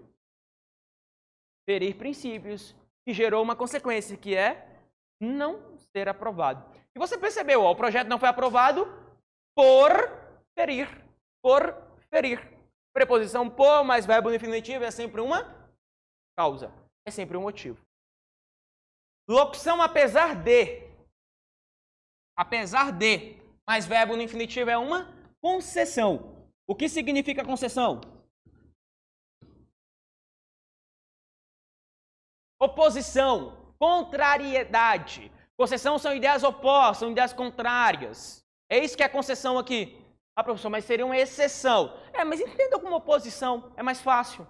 [SPEAKER 2] Ferir princípios que gerou uma consequência, que é não ser aprovado. E você percebeu, ó, o projeto não foi aprovado por ferir. Por ferir. Preposição por mais verbo no infinitivo é sempre uma causa, é sempre um motivo. Locução apesar de. Apesar de. Mas verbo no infinitivo é uma concessão. O que
[SPEAKER 1] significa concessão?
[SPEAKER 2] Oposição, contrariedade. Concessão são ideias opostas, são ideias contrárias. É isso que é concessão aqui. Ah, professor, mas seria uma exceção. É, mas entenda como oposição, é mais fácil.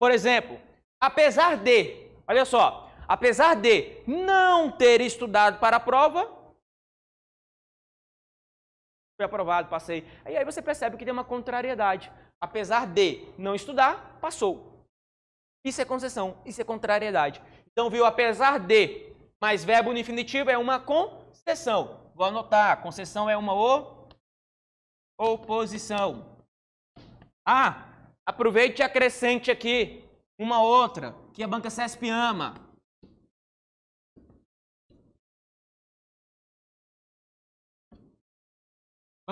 [SPEAKER 2] Por exemplo, apesar de, olha só, apesar de não ter estudado para a prova, fui aprovado, passei. E aí você percebe que tem uma contrariedade. Apesar de não estudar, passou. Isso é concessão, isso é contrariedade. Então, viu, apesar de, mas verbo no infinitivo é uma concessão. Vou anotar, concessão é uma o... oposição. Ah, aproveite e acrescente aqui uma outra que a banca CESP ama.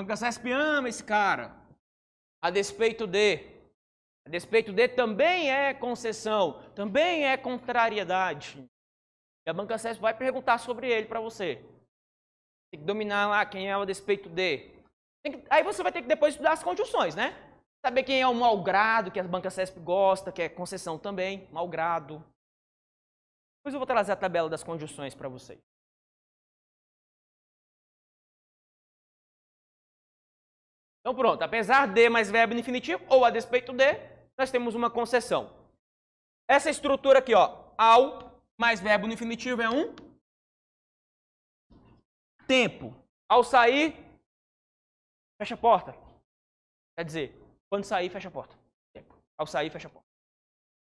[SPEAKER 2] Ancacesp ama esse cara. A despeito de. A despeito de também é concessão, também é contrariedade. E a Banca CESP vai perguntar sobre ele para você. Tem que dominar lá quem é o a despeito de. Que, aí você vai ter que depois estudar as conjunções, né? Saber quem é o malgrado, que a Banca CESP gosta, que é concessão também, malgrado. Depois eu vou trazer a tabela das conjunções para vocês.
[SPEAKER 1] Então pronto, apesar de mais verbo
[SPEAKER 2] infinitivo ou a despeito de, nós temos uma concessão. Essa estrutura aqui, ó, ao mais verbo no infinitivo é um tempo. Ao sair, fecha a porta. Quer dizer, quando sair, fecha a porta. Tempo. Ao sair, fecha a porta.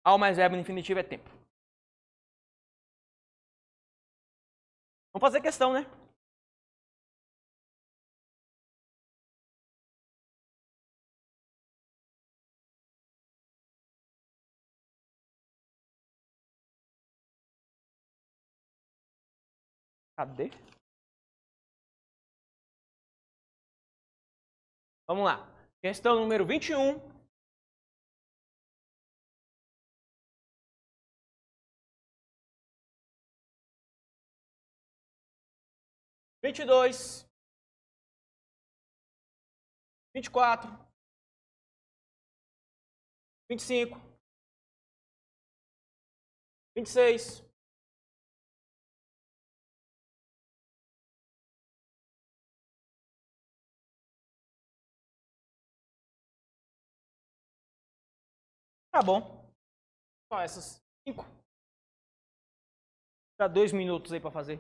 [SPEAKER 2] Ao mais verbo no infinitivo é tempo.
[SPEAKER 1] Vamos fazer questão, né? Cadê? Vamos lá. Questão número 21. Vinte e dois, vinte e quatro, vinte e cinco, vinte e seis, Tá bom. São então, essas cinco. Dá dois minutos aí para fazer.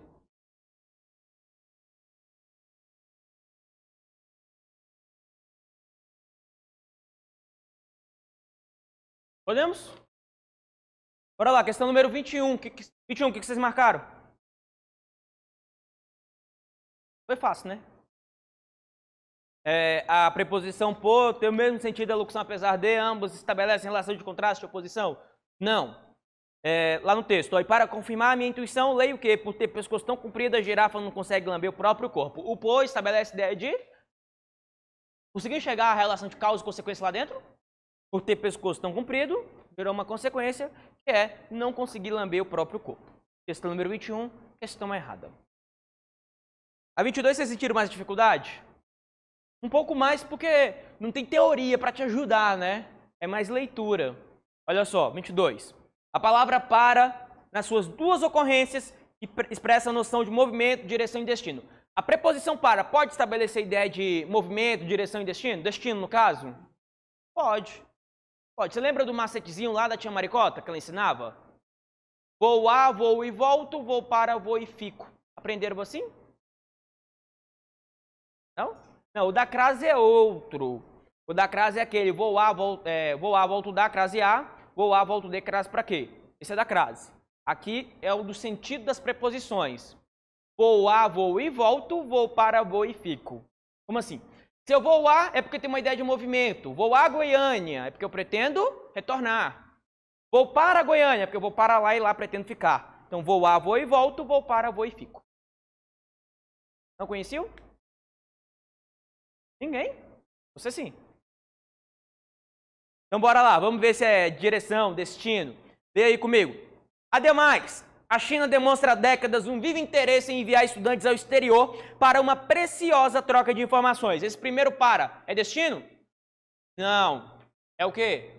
[SPEAKER 1] Podemos? Bora lá, questão número 21. Que, que, 21, o que, que vocês marcaram?
[SPEAKER 2] Foi fácil, né? É, a preposição por tem o mesmo sentido da locução apesar de, ambos estabelecem relação de contraste e oposição? Não. É, lá no texto, para confirmar a minha intuição, leio o quê? Por ter pescoço tão comprido, a girafa não consegue lamber o próprio corpo. O por estabelece a ideia de... Conseguiu chegar à relação de causa e consequência lá dentro? Por ter pescoço tão comprido, gerou uma consequência, que é não conseguir lamber o próprio corpo. Questão número 21, questão errada. A 22, vocês sentiram mais dificuldade? Um pouco mais porque não tem teoria para te ajudar, né? É mais leitura. Olha só, 22. A palavra para, nas suas duas ocorrências, expressa a noção de movimento, direção e destino. A preposição para pode estabelecer a ideia de movimento, direção e destino? Destino, no caso? Pode. Pode. Você lembra do macetezinho lá da tia Maricota que ela ensinava? Vou a, vou e volto, vou para, vou e fico. Aprenderam assim? Não? Não, o da crase é outro. O da crase é aquele, vou A, volto, é, vou A, volto da crase A, vou A, volto de crase para quê? Esse é da crase. Aqui é o do sentido das preposições. Vou A, vou e volto, vou para, vou e fico. Como assim? Se eu vou A, é porque tem uma ideia de movimento. Vou a Goiânia, é porque eu pretendo retornar. Vou para Goiânia, é porque eu vou para lá e lá pretendo ficar. Então, vou A, vou e volto, vou para, vou e fico.
[SPEAKER 1] Não conheciam? Ninguém? Você sim.
[SPEAKER 2] Então bora lá, vamos ver se é direção, destino. Vê aí comigo. Ademais, a China demonstra há décadas um vivo interesse em enviar estudantes ao exterior para uma preciosa troca de informações. Esse primeiro para é destino? Não. É o quê?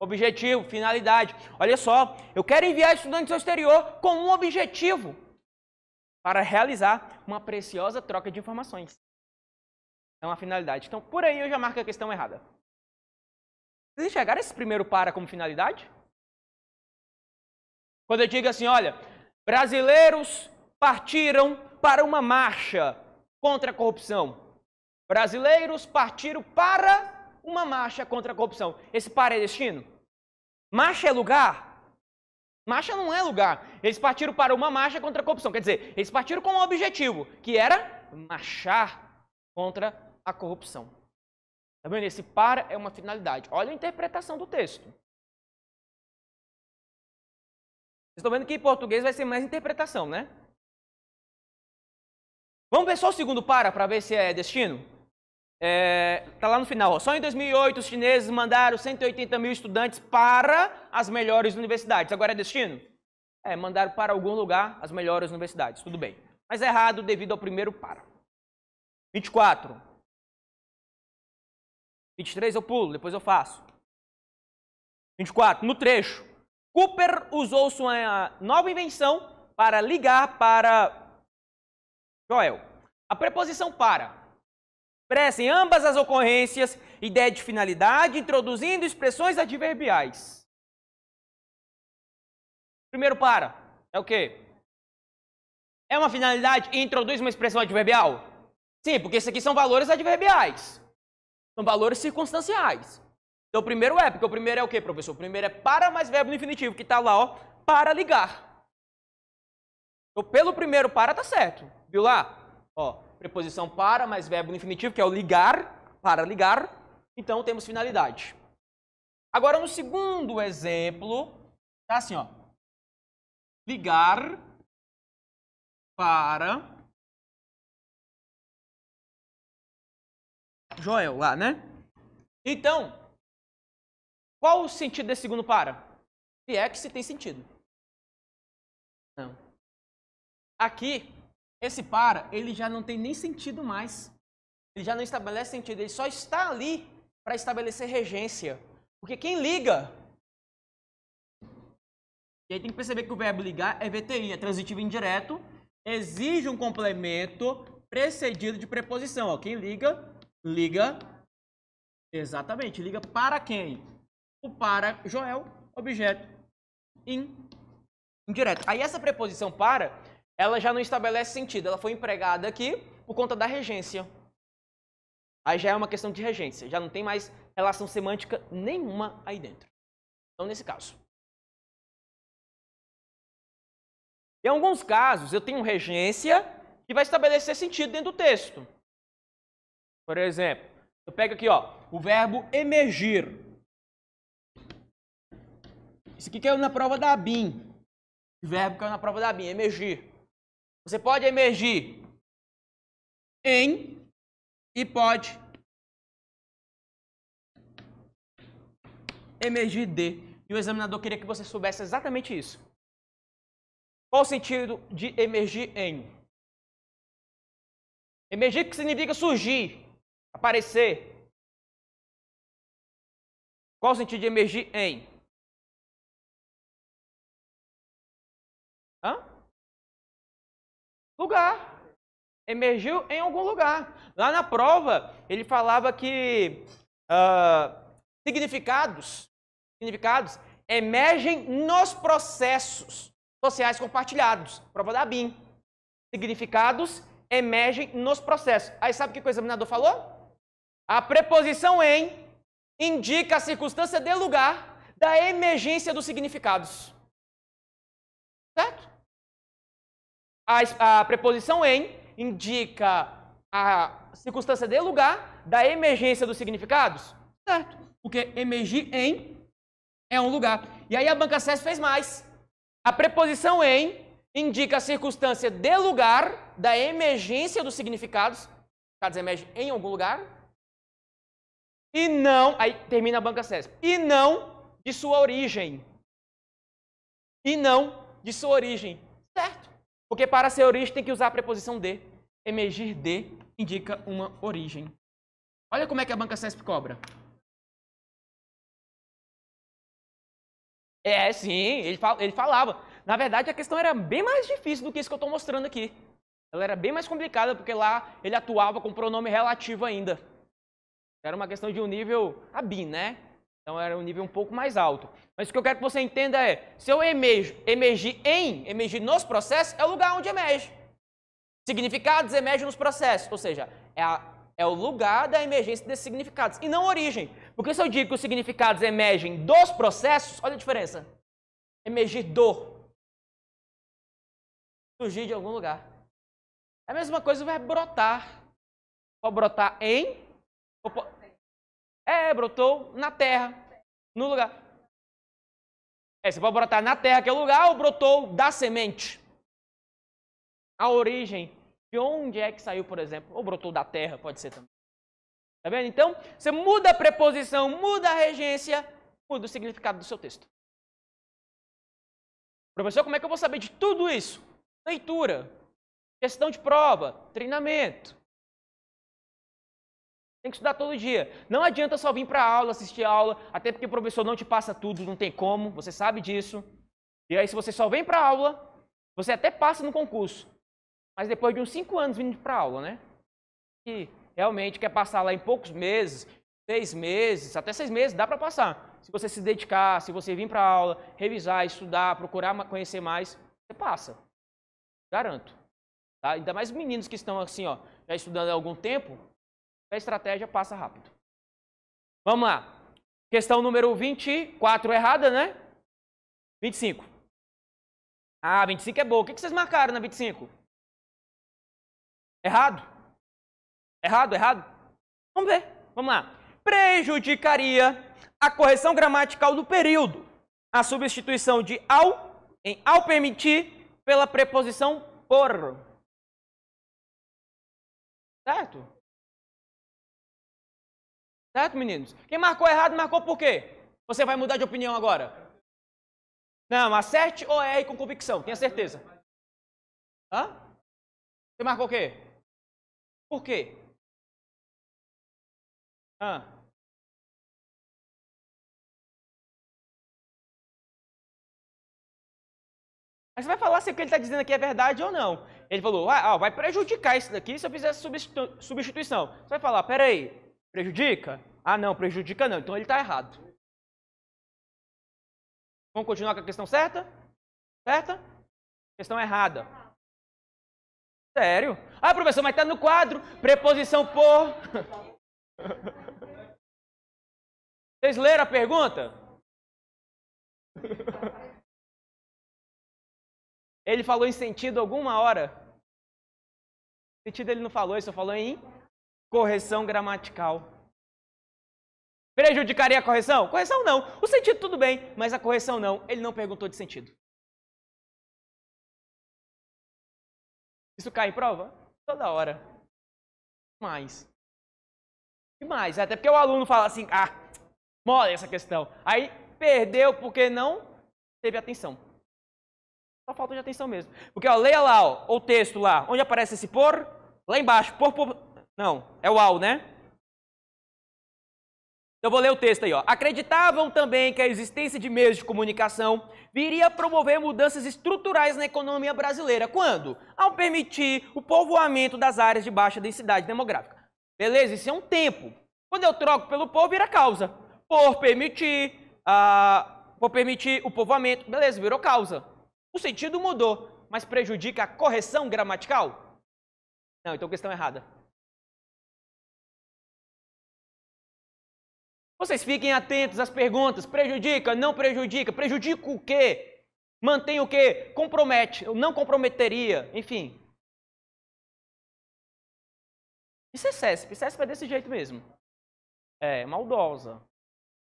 [SPEAKER 2] Objetivo, finalidade. Olha só, eu quero enviar estudantes ao exterior com um objetivo para realizar uma preciosa troca de informações. É uma finalidade. Então, por aí eu já marco a questão errada. Vocês enxergaram esse primeiro para como finalidade? Quando eu digo assim, olha, brasileiros partiram para uma marcha contra a corrupção. Brasileiros partiram para uma marcha contra a corrupção. Esse para é destino? Marcha é lugar? Marcha não é lugar. Eles partiram para uma marcha contra a corrupção. Quer dizer, eles partiram com um objetivo, que era marchar contra a a corrupção. Tá vendo? Esse para é uma finalidade. Olha a interpretação do texto. Vocês estão vendo que em português vai ser mais interpretação, né? Vamos ver só o segundo para, para ver se é destino? É, tá lá no final. Ó. Só em 2008 os chineses mandaram 180 mil estudantes para as melhores universidades. Agora é destino? É, mandaram para algum lugar as melhores universidades. Tudo bem. Mas é errado devido ao primeiro para. 24. 23 eu pulo, depois eu faço. 24, no trecho. Cooper usou sua nova invenção para ligar para Joel. A preposição para expressa em ambas as ocorrências ideia de finalidade, introduzindo expressões adverbiais. Primeiro para é o quê? É uma finalidade e introduz uma expressão adverbial? Sim, porque isso aqui são valores adverbiais. São valores circunstanciais. Então o primeiro é, porque o primeiro é o quê, professor? O primeiro é para mais verbo no infinitivo, que está lá, ó, para ligar. Então pelo primeiro para tá certo, viu lá? Ó, preposição para mais verbo no infinitivo, que é o ligar, para ligar. Então temos finalidade. Agora no segundo exemplo, tá assim, ó.
[SPEAKER 1] Ligar para Joel lá, né? Então, qual o sentido desse segundo para? Se é que se tem sentido. Não.
[SPEAKER 2] Aqui, esse para, ele já não tem nem sentido mais. Ele já não estabelece sentido, ele só está ali para estabelecer regência. Porque quem liga. E aí tem que perceber que o verbo ligar é VTI, é transitivo indireto, exige um complemento precedido de preposição. Ó. Quem liga Liga. Exatamente. Liga para quem? O para Joel, objeto in, indireto. Aí essa preposição para, ela já não estabelece sentido. Ela foi empregada aqui por conta da regência. Aí já é uma questão de regência. Já não tem mais relação semântica nenhuma aí dentro. Então, nesse caso. Em alguns casos, eu tenho regência que vai estabelecer sentido dentro do texto. Por exemplo, eu pego aqui ó, o verbo emergir. Isso aqui caiu na prova da BIM. O verbo caiu na prova da BIM, emergir. Você pode emergir em e pode emergir de. E o examinador queria que você soubesse exatamente isso. Qual o sentido de emergir em?
[SPEAKER 1] Emergir que significa surgir. Aparecer. Qual o sentido de emergir em?
[SPEAKER 2] Hã? Lugar. Emergiu em algum lugar. Lá na prova, ele falava que uh, significados, significados emergem nos processos sociais compartilhados. Prova da BIM. Significados emergem nos processos. Aí sabe o que o examinador falou? A preposição em indica a circunstância de lugar da emergência dos significados. Certo? A, a preposição em indica a circunstância de lugar da emergência dos significados. Certo? Porque emergir em é um lugar. E aí a banca SES fez mais. A preposição em indica a circunstância de lugar da emergência dos significados. Significados emerge em algum lugar. E não, aí termina a banca CESP, e não de sua origem. E não de sua origem, certo? Porque para ser origem tem que usar a preposição de. Emergir de indica uma origem. Olha como é que a banca CESP cobra. É, sim, ele, fal ele falava. Na verdade, a questão era bem mais difícil do que isso que eu estou mostrando aqui. Ela era bem mais complicada, porque lá ele atuava com pronome relativo ainda. Era uma questão de um nível ABIN, né? Então era um nível um pouco mais alto. Mas o que eu quero que você entenda é, se eu emerjo, emergir em, emergir nos processos, é o lugar onde emerge. Significados emergem nos processos, ou seja, é, a, é o lugar da emergência desses significados, e não origem. Porque se eu digo que os significados emergem dos processos, olha a diferença. Emergir do. Surgir de algum lugar. É a mesma coisa o verbo brotar. Pode brotar em é, brotou na terra, no lugar. É, você pode brotar na terra, que é o lugar, ou brotou da semente? A origem, de onde é que saiu, por exemplo, ou brotou da terra, pode ser também. Tá vendo? Então, você muda a preposição, muda a regência, muda o significado do seu texto. Professor, como é que eu vou saber de tudo isso? Leitura, questão de prova, treinamento. Tem que estudar todo dia. Não adianta só vir para aula, assistir aula, até porque o professor não te passa tudo, não tem como, você sabe disso. E aí, se você só vem para aula, você até passa no concurso. Mas depois de uns cinco anos vindo para aula, né? E realmente quer passar lá em poucos meses, seis meses, até seis meses, dá para passar. Se você se dedicar, se você vir para aula, revisar, estudar, procurar conhecer mais, você passa. Garanto. Tá? Ainda mais meninos que estão assim, ó, já estudando há algum tempo, a estratégia passa rápido. Vamos lá. Questão número 24 errada, né? 25. Ah, 25 é boa. O que vocês marcaram na 25? Errado? Errado, errado? Vamos ver. Vamos lá. Prejudicaria a correção gramatical do período. A substituição de ao em ao permitir pela preposição por.
[SPEAKER 1] Certo? Certo, meninos? Quem marcou errado,
[SPEAKER 2] marcou por quê? Você vai mudar de opinião agora? Não, acerte ou erre com convicção, tenha certeza. Hã? Você marcou o quê?
[SPEAKER 1] Por quê? Hã?
[SPEAKER 2] Mas você vai falar se o que ele está dizendo aqui é verdade ou não. Ele falou, ah, vai prejudicar isso daqui se eu fizer substituição. Você vai falar, peraí, Prejudica? Ah, não, prejudica não. Então ele está errado. Vamos continuar com a questão certa?
[SPEAKER 1] Certa? Questão errada. Sério? Ah, professor, mas está no quadro. Preposição por. Vocês leram a pergunta?
[SPEAKER 2] Ele falou em sentido alguma hora? Sentido ele não falou, ele só falou em correção gramatical. Prejudicaria a correção? Correção não. O sentido tudo bem, mas a correção não. Ele não perguntou de sentido. Isso cai em prova? Toda hora. Mais. E mais, até porque o aluno fala assim, ah, mole essa questão. Aí perdeu porque não teve atenção. Só falta de atenção mesmo. Porque, ó, leia lá, ó, o texto lá, onde aparece esse por, lá embaixo, por, por não, é o ao, né? Então, eu vou ler o texto aí, ó. Acreditavam também que a existência de meios de comunicação viria a promover mudanças estruturais na economia brasileira. Quando? Ao permitir o povoamento das áreas de baixa densidade demográfica. Beleza? Isso é um tempo. Quando eu troco pelo povo, vira causa. Por permitir, ah, por permitir o povoamento, beleza, virou causa. O sentido mudou, mas prejudica a correção gramatical? Não, então questão errada. Vocês fiquem atentos às perguntas. Prejudica, não prejudica. Prejudica o quê? Mantém o quê? Compromete. Eu não comprometeria. Enfim. Isso é CESP. CESP é desse jeito mesmo. É, maldosa.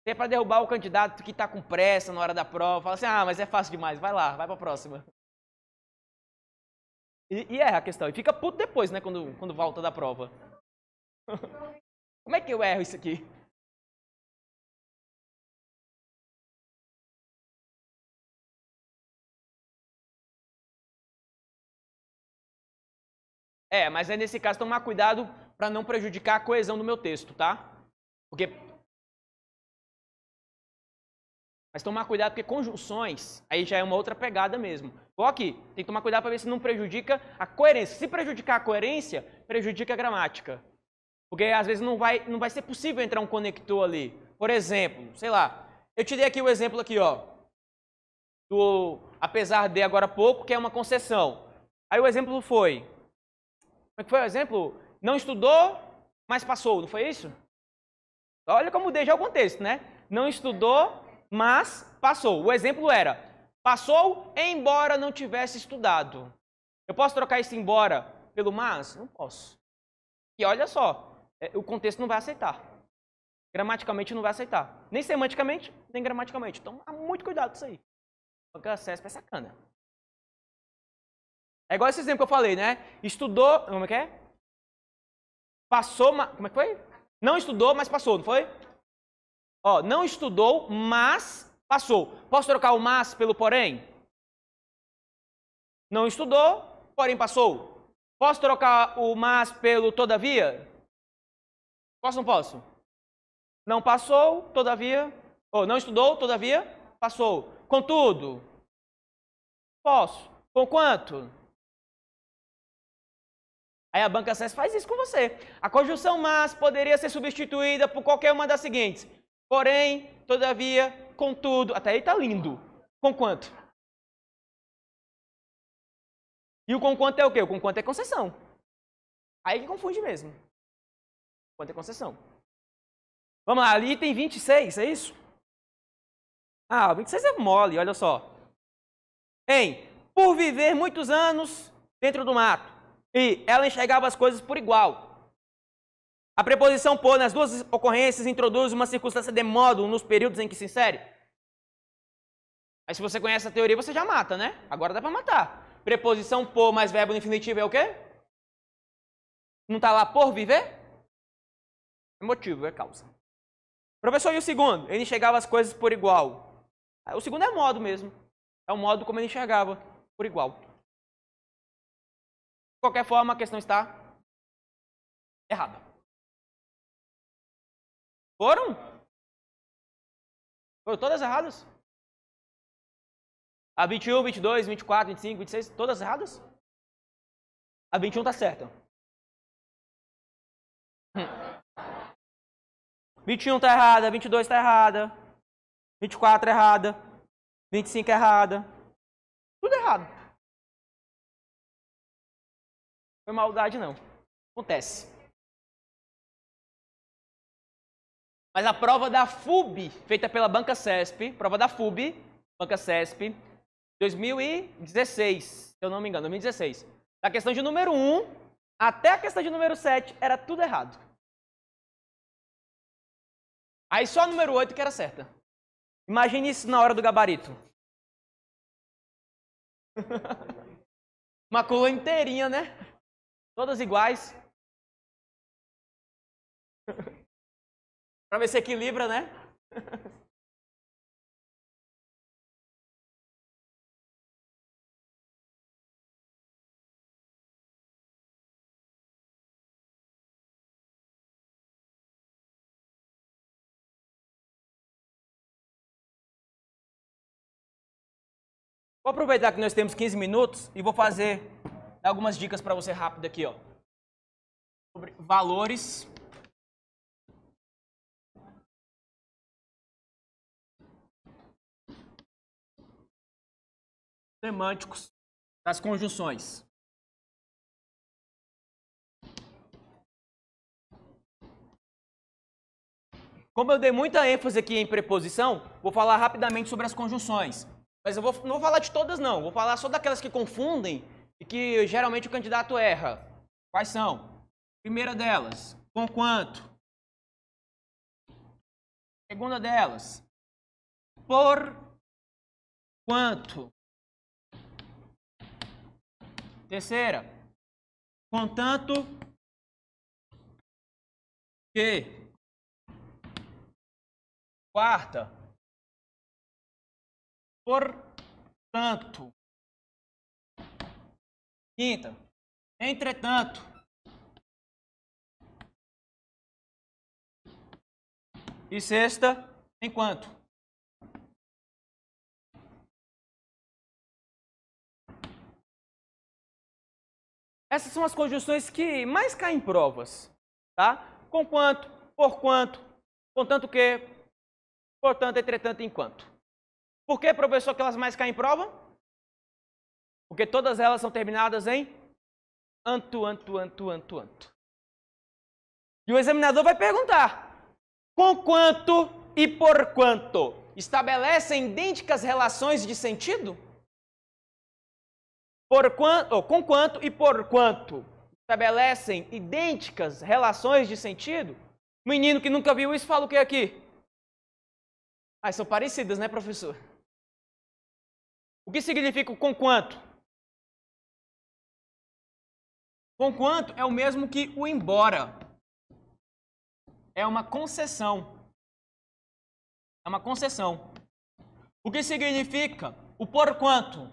[SPEAKER 2] É para derrubar o candidato que está com pressa na hora da prova. Fala assim, ah, mas é fácil demais. Vai lá, vai para a próxima. E, e, erra é a questão. E fica puto depois, né, quando, quando volta
[SPEAKER 1] da prova. Como é que eu erro isso aqui? É, mas é nesse caso tomar
[SPEAKER 2] cuidado para não prejudicar a coesão do meu texto, tá? Porque mas tomar cuidado porque conjunções, aí já é uma outra pegada mesmo. Igual aqui, tem que tomar cuidado para ver se não prejudica a coerência. Se prejudicar a coerência, prejudica a gramática. Porque às vezes não vai, não vai ser possível entrar um conector ali. Por exemplo, sei lá, eu te dei aqui o exemplo aqui, ó. Do apesar de agora pouco, que é uma concessão. Aí o exemplo foi, como é que foi o exemplo? Não estudou, mas passou, não foi isso? Olha como mudei já o contexto, né? Não estudou, mas passou. O exemplo era, passou embora não tivesse estudado. Eu posso trocar isso embora pelo mas? Não posso. E olha só, é, o contexto não vai aceitar. Gramaticalmente não vai aceitar. Nem semanticamente, nem gramaticalmente. Então, há muito cuidado com isso aí. Banca CESP é sacana. É igual esse exemplo que eu falei, né? Estudou. Como é que é? Passou. Como é que foi? Não estudou, mas passou, não foi? Ó, não estudou, mas passou. Posso trocar o mas pelo porém? Não estudou, porém passou. Posso trocar o mas pelo todavia? Posso ou não posso? Não passou, todavia. Ou não estudou, todavia, passou. Contudo, posso. Com quanto? Aí a banca SES faz isso com você. A conjunção mas poderia ser substituída por qualquer uma das seguintes. Porém, todavia, contudo. Até aí tá lindo. Com quanto?
[SPEAKER 1] E o com quanto é o quê? O com quanto é concessão. Aí que confunde mesmo. Quanto é concessão. Vamos lá, ali tem 26,
[SPEAKER 2] é isso? Ah, 26 é mole, olha só. Em, por viver muitos anos dentro do mato e ela enxergava as coisas por igual. A preposição por nas duas ocorrências introduz uma circunstância de modo nos períodos em que se insere. Aí se você conhece a teoria, você já mata, né? Agora dá para matar. Preposição por mais verbo no infinitivo é o quê? Não tá lá por viver? É motivo, é causa. Professor, e o segundo? Ele enxergava as coisas por igual. Ah, o segundo é modo mesmo. É o modo como ele enxergava por igual. De qualquer forma, a questão está
[SPEAKER 1] errada. Foram? Foram todas erradas? A 21, 22, 24, 25, 26, todas erradas? A 21 está certa. Hum. 21 está errada, 22 está errada, 24 errada, 25 errada. Tudo errado. Foi maldade, não.
[SPEAKER 2] Acontece. Mas a prova da FUB, feita pela Banca CESP, prova da FUB, Banca CESP, 2016, se eu não me engano, 2016. Da questão de número 1 até a questão de número 7 era tudo errado. Aí só a número 8
[SPEAKER 1] que era certa. Imagine isso na hora do gabarito. Uma coluna inteirinha, né? Todas iguais. para ver se equilibra, né? Vou aproveitar que nós
[SPEAKER 2] temos 15 minutos e vou fazer dar algumas dicas para você rápido aqui, ó. Sobre valores.
[SPEAKER 1] Semânticos das conjunções.
[SPEAKER 2] Como eu dei muita ênfase aqui em preposição, vou falar rapidamente sobre as conjunções. Mas eu vou, não vou falar de todas, não. Vou falar só daquelas que confundem e que geralmente o candidato erra. Quais são? Primeira delas, com quanto? Segunda
[SPEAKER 1] delas, por quanto? Terceira, contanto que. Quarta, portanto. Quinta. Entretanto, e sexta, enquanto. Essas são as conjunções que mais caem em
[SPEAKER 2] provas, tá? Com quanto, por quanto, contanto que, portanto, entretanto, enquanto. Por que, professor, que elas mais caem em prova? Porque todas elas são terminadas em anto, anto, anto, anto, anto. E o examinador vai perguntar: com quanto e por quanto estabelecem idênticas relações de sentido? Por quanto, oh, com quanto e por quanto estabelecem idênticas relações de sentido? Menino que nunca viu isso fala o que aqui? Ah, são parecidas, né, professor? O que significa com
[SPEAKER 1] quanto? Conquanto é o mesmo que o embora. É uma concessão.
[SPEAKER 2] É uma concessão. O que significa o porquanto?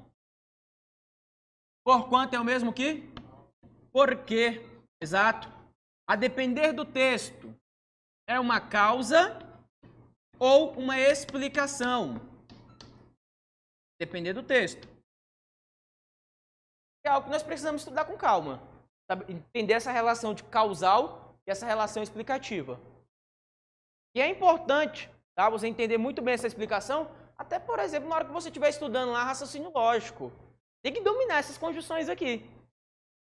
[SPEAKER 2] Porquanto é o mesmo que porque. Exato. A depender do texto, é uma causa ou uma explicação. Depender do texto. É algo que nós precisamos estudar com calma. Sabe? Entender essa relação de causal e essa relação explicativa. E é importante tá? você entender muito bem essa explicação, até, por exemplo, na hora que você estiver estudando lá raciocínio lógico. Tem que dominar essas conjunções aqui.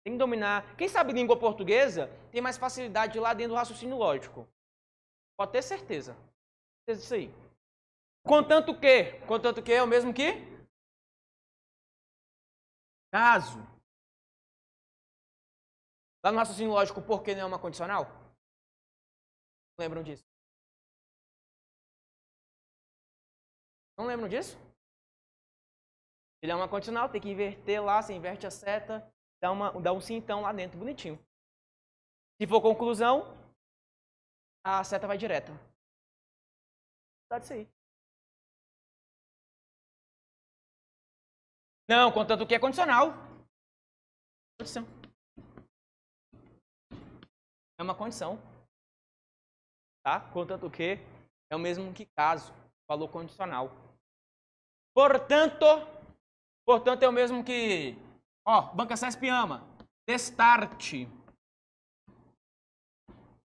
[SPEAKER 2] Tem que dominar. Quem sabe língua portuguesa tem mais facilidade lá dentro do raciocínio lógico. Pode ter certeza. Certeza disso aí. Contanto que, contanto que é o mesmo que?
[SPEAKER 1] Caso. Lá no raciocínio lógico, por que não é uma condicional? lembram disso?
[SPEAKER 2] Não lembram disso? Ele é uma condicional, tem que inverter lá, você inverte a seta, dá, uma, dá um sintão lá dentro, bonitinho. Se for conclusão, a seta vai direta.
[SPEAKER 1] Dá tá disso aí. Não, contanto que é condicional. Condicional
[SPEAKER 2] é uma condição. Tá? Contanto que é o mesmo que caso, valor condicional. Portanto, portanto é o mesmo que, ó, Banca CESP ama, Destarte.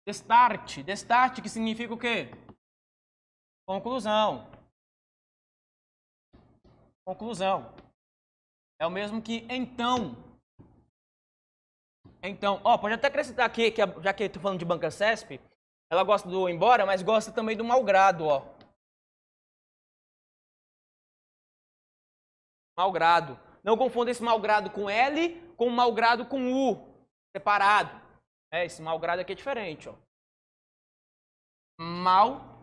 [SPEAKER 2] Destarte, destarte que significa o quê?
[SPEAKER 1] Conclusão. Conclusão. É
[SPEAKER 2] o mesmo que então então, ó, pode até acrescentar aqui, que já que estou falando de banca CESP, ela gosta do embora, mas gosta também do malgrado, ó.
[SPEAKER 1] Malgrado. Não
[SPEAKER 2] confunda esse malgrado com L com malgrado com U, separado. É, esse malgrado aqui é diferente, ó. Mal.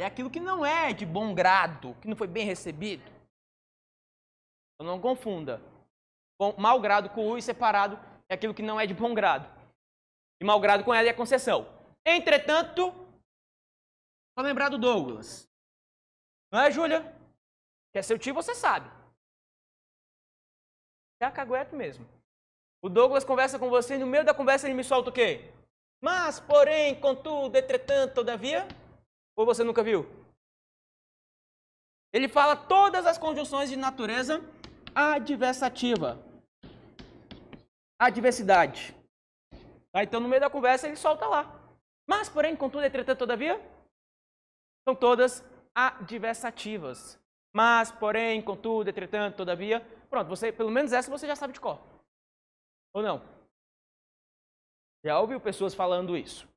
[SPEAKER 2] É aquilo que não é de bom grado, que não foi bem recebido. Então não confunda. Bom, grado com o e separado é aquilo que não é de bom grado. E mal grado com ela é a concessão. Entretanto, para lembrar do Douglas. Não é, Júlia? Que é seu tio, você sabe. É tá a cagueto mesmo. O Douglas conversa com você e no meio da conversa ele me solta o quê? Mas, porém, contudo, entretanto, todavia? Ou você nunca viu? Ele fala todas as conjunções de natureza adversativa adversidade. Tá? Então, no meio da conversa, ele solta lá. Mas, porém, contudo, entretanto, todavia, são todas adversativas. Mas, porém, contudo, entretanto, todavia. Pronto, você, pelo menos essa você já sabe de cor. Ou não? Já ouviu pessoas falando isso.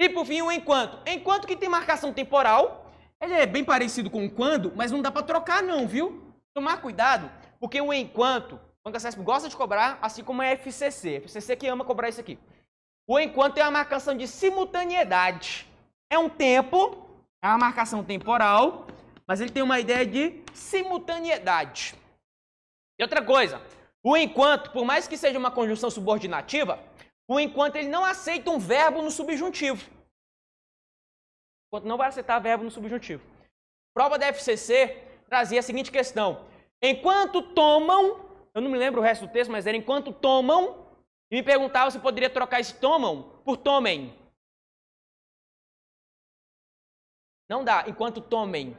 [SPEAKER 2] E por fim, o enquanto. Enquanto que tem marcação temporal, ele é bem parecido com o quando, mas não dá para trocar não, viu? Tomar cuidado, porque o enquanto Bancacesp gosta de cobrar, assim como a FCC. A FCC que ama cobrar isso aqui. O enquanto é uma marcação de simultaneidade. É um tempo, é uma marcação temporal, mas ele tem uma ideia de simultaneidade. E outra coisa, o enquanto, por mais que seja uma conjunção subordinativa, o enquanto ele não aceita um verbo no subjuntivo. Enquanto não vai aceitar verbo no subjuntivo. Prova da FCC trazia a seguinte questão: enquanto tomam eu não me lembro o resto do texto, mas era enquanto tomam, e me perguntava se poderia trocar esse tomam por tomem. Não dá, enquanto tomem.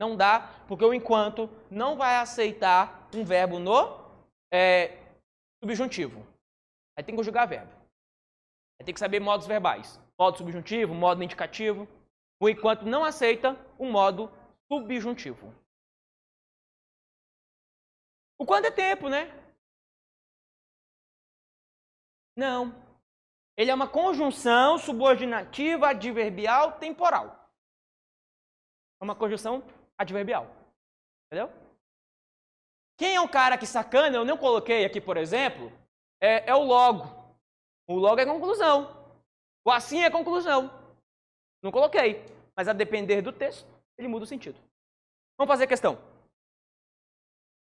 [SPEAKER 2] Não dá, porque o enquanto não vai aceitar um verbo no é, subjuntivo. Aí tem que conjugar verbo. Aí tem que saber modos verbais. Modo subjuntivo, modo indicativo. O enquanto não aceita o um modo subjuntivo.
[SPEAKER 1] O quanto é tempo, né?
[SPEAKER 2] Não. Ele é uma conjunção subordinativa adverbial temporal. É uma conjunção adverbial. Entendeu? Quem é um cara que sacana, eu não coloquei aqui, por exemplo, é, é o logo. O logo é conclusão. O assim é conclusão. Não coloquei. Mas a depender do texto, ele muda o sentido. Vamos fazer a questão.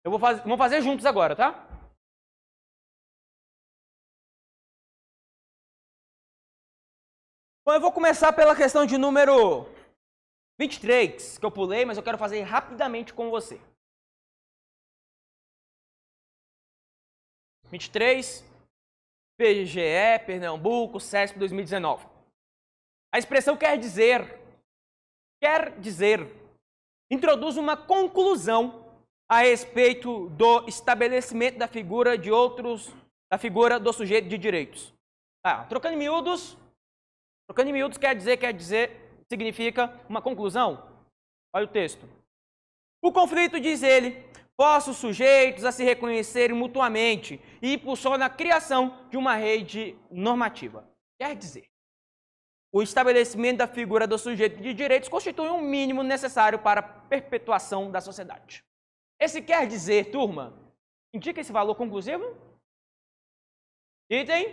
[SPEAKER 1] Eu vou fazer, vamos fazer juntos agora, tá? Bom, eu vou começar pela questão de número 23, que eu pulei, mas eu quero fazer rapidamente com você. 23,
[SPEAKER 2] PGE, Pernambuco, CESP 2019. A expressão quer dizer, quer dizer, introduz uma conclusão a respeito do estabelecimento da figura de outros, da figura do sujeito de direitos. Ah, trocando em miúdos, trocando em miúdos quer dizer, quer dizer, significa uma conclusão. Olha o texto. O conflito, diz ele, força os sujeitos a se reconhecerem mutuamente e impulsiona a criação de uma rede normativa. Quer dizer, o estabelecimento da figura do sujeito de direitos constitui um mínimo necessário para a perpetuação da sociedade. Esse quer dizer, turma, indica esse valor conclusivo? Item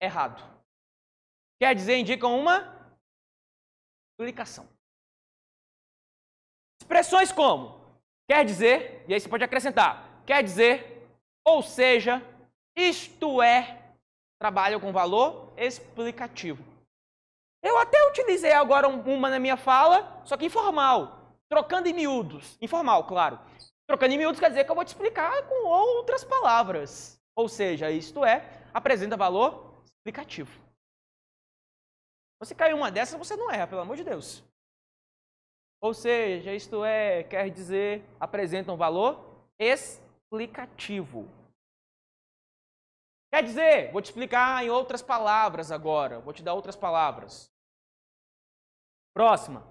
[SPEAKER 1] errado. Quer dizer, indica uma explicação.
[SPEAKER 2] Expressões como quer dizer, e aí você pode acrescentar, quer dizer, ou seja, isto é, trabalham com valor explicativo. Eu até utilizei agora uma na minha fala, só que informal, trocando em miúdos. Informal, claro. Trocando em miúdos quer dizer que eu vou te explicar com outras palavras. Ou seja, isto é, apresenta valor explicativo. Você caiu uma dessas, você não erra, pelo amor de Deus. Ou seja, isto é, quer dizer, apresenta um valor explicativo. Quer dizer, vou te explicar em outras palavras agora, vou te dar outras palavras. Próxima.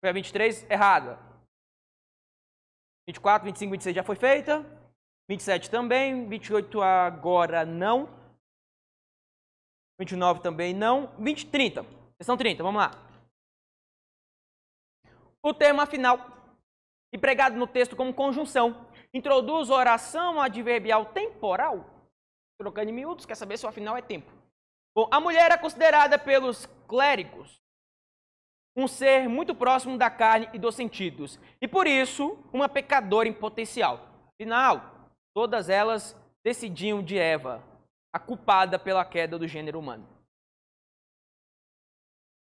[SPEAKER 2] Foi a 23, errada. 24, 25, 26 já foi feita. 27 também. 28 agora não. 29 também não. 20, 30. Sessão 30, vamos lá. O termo afinal, empregado no texto como conjunção, introduz oração adverbial temporal, trocando em miúdos, quer saber se o afinal é tempo. Bom, a mulher é considerada pelos clérigos um ser muito próximo da carne e dos sentidos, e por isso uma pecadora em potencial. Final, todas elas decidiam de Eva, a culpada pela queda do gênero humano.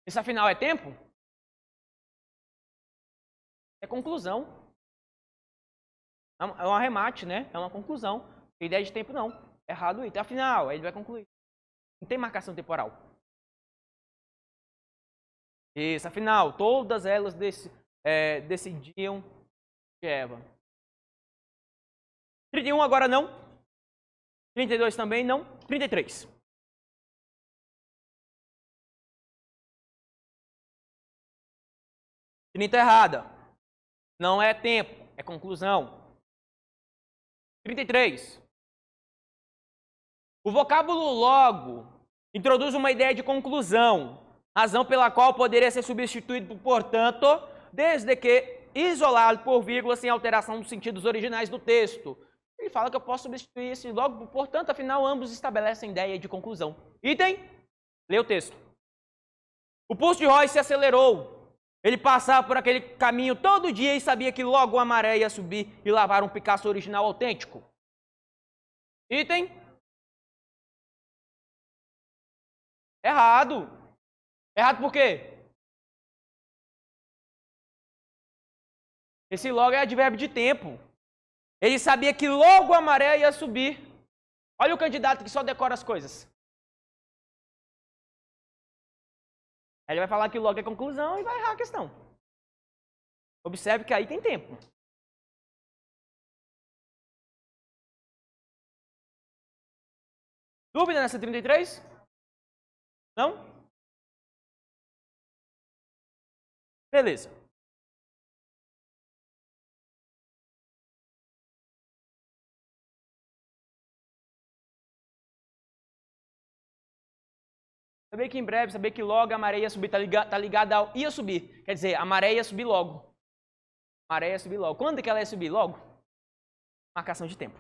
[SPEAKER 2] Isso afinal é tempo?
[SPEAKER 1] É conclusão.
[SPEAKER 2] É um é arremate, né? É uma conclusão. A ideia de tempo não. É errado isso. Afinal, ele vai concluir. Não tem marcação temporal. Isso, afinal, todas elas dec é, decidiam de Eva. 31 agora não. 32 também não.
[SPEAKER 1] 33. Trinta é errada. Não é tempo, é conclusão. 33. O vocábulo
[SPEAKER 2] logo introduz uma ideia de conclusão, razão pela qual poderia ser substituído por portanto, desde que isolado por vírgula sem alteração dos sentidos originais do texto. Ele fala que eu posso substituir esse logo, por portanto, afinal, ambos estabelecem ideia de conclusão. Item, lê o texto. O pulso de Roy se acelerou. Ele passava por aquele caminho todo dia e sabia que logo uma maré ia subir e lavar um Picasso original autêntico. Item.
[SPEAKER 1] Errado. Errado por quê? Esse logo é advérbio de tempo. Ele sabia que logo a maré ia subir. Olha o candidato que só decora as coisas. ele vai falar que logo é conclusão e vai errar a questão. Observe que aí tem tempo. Dúvida nessa 33? Não? Beleza.
[SPEAKER 2] Saber que em breve, saber que logo a maré ia subir, está ligada, tá ligada ao ia subir. Quer dizer, a maré ia subir logo. A maré ia subir logo. Quando é que ela ia subir? Logo? Marcação de tempo.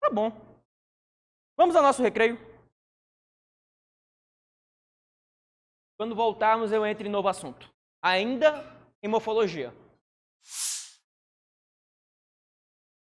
[SPEAKER 2] Tá bom. Vamos ao nosso
[SPEAKER 1] recreio. Quando voltarmos, eu entro em novo assunto ainda em morfologia.